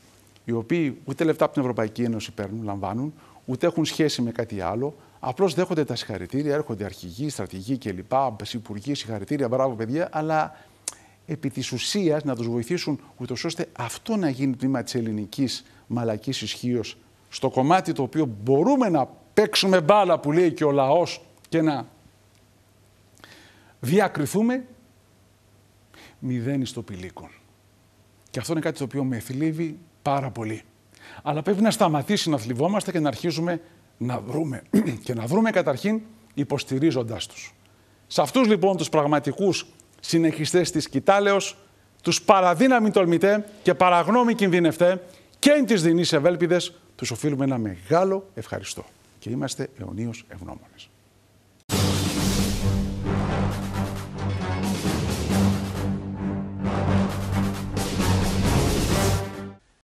οι οποίοι ούτε λεφτά από την Ευρωπαϊκή Ένωση παίρνουν, λαμβάνουν, ούτε έχουν σχέση με κάτι άλλο, Απλώς δέχονται τα συγχαρητήρια, έρχονται αρχηγοί, στρατηγοί κλπ. Υπουργοί, συγχαρητήρια, μπράβο παιδιά, αλλά επί της ουσίας να τους βοηθήσουν ούτως ώστε αυτό να γίνει τμήμα της ελληνικής μαλακής ισχύως στο κομμάτι το οποίο μπορούμε να παίξουμε μπάλα που λέει και ο λαός και να διακριθούμε μηδέν στο πηλίκον. Και αυτό είναι κάτι το οποίο με θλίβει πάρα πολύ. Αλλά πρέπει να σταματήσει να θλιβόμαστε και να αρχίζουμε να βρούμε. και να βρούμε καταρχήν υποστηρίζοντάς τους. Σε αυτούς λοιπόν τους πραγματικούς συνεχιστές της Κιτάλεως, τους παραδύναμοι τολμητέ και παραγνώμη κινδυνευτέ και εν της δινής ευέλπιδες, τους οφείλουμε ένα μεγάλο ευχαριστώ. Και είμαστε αιωνίως ευγνώμονες.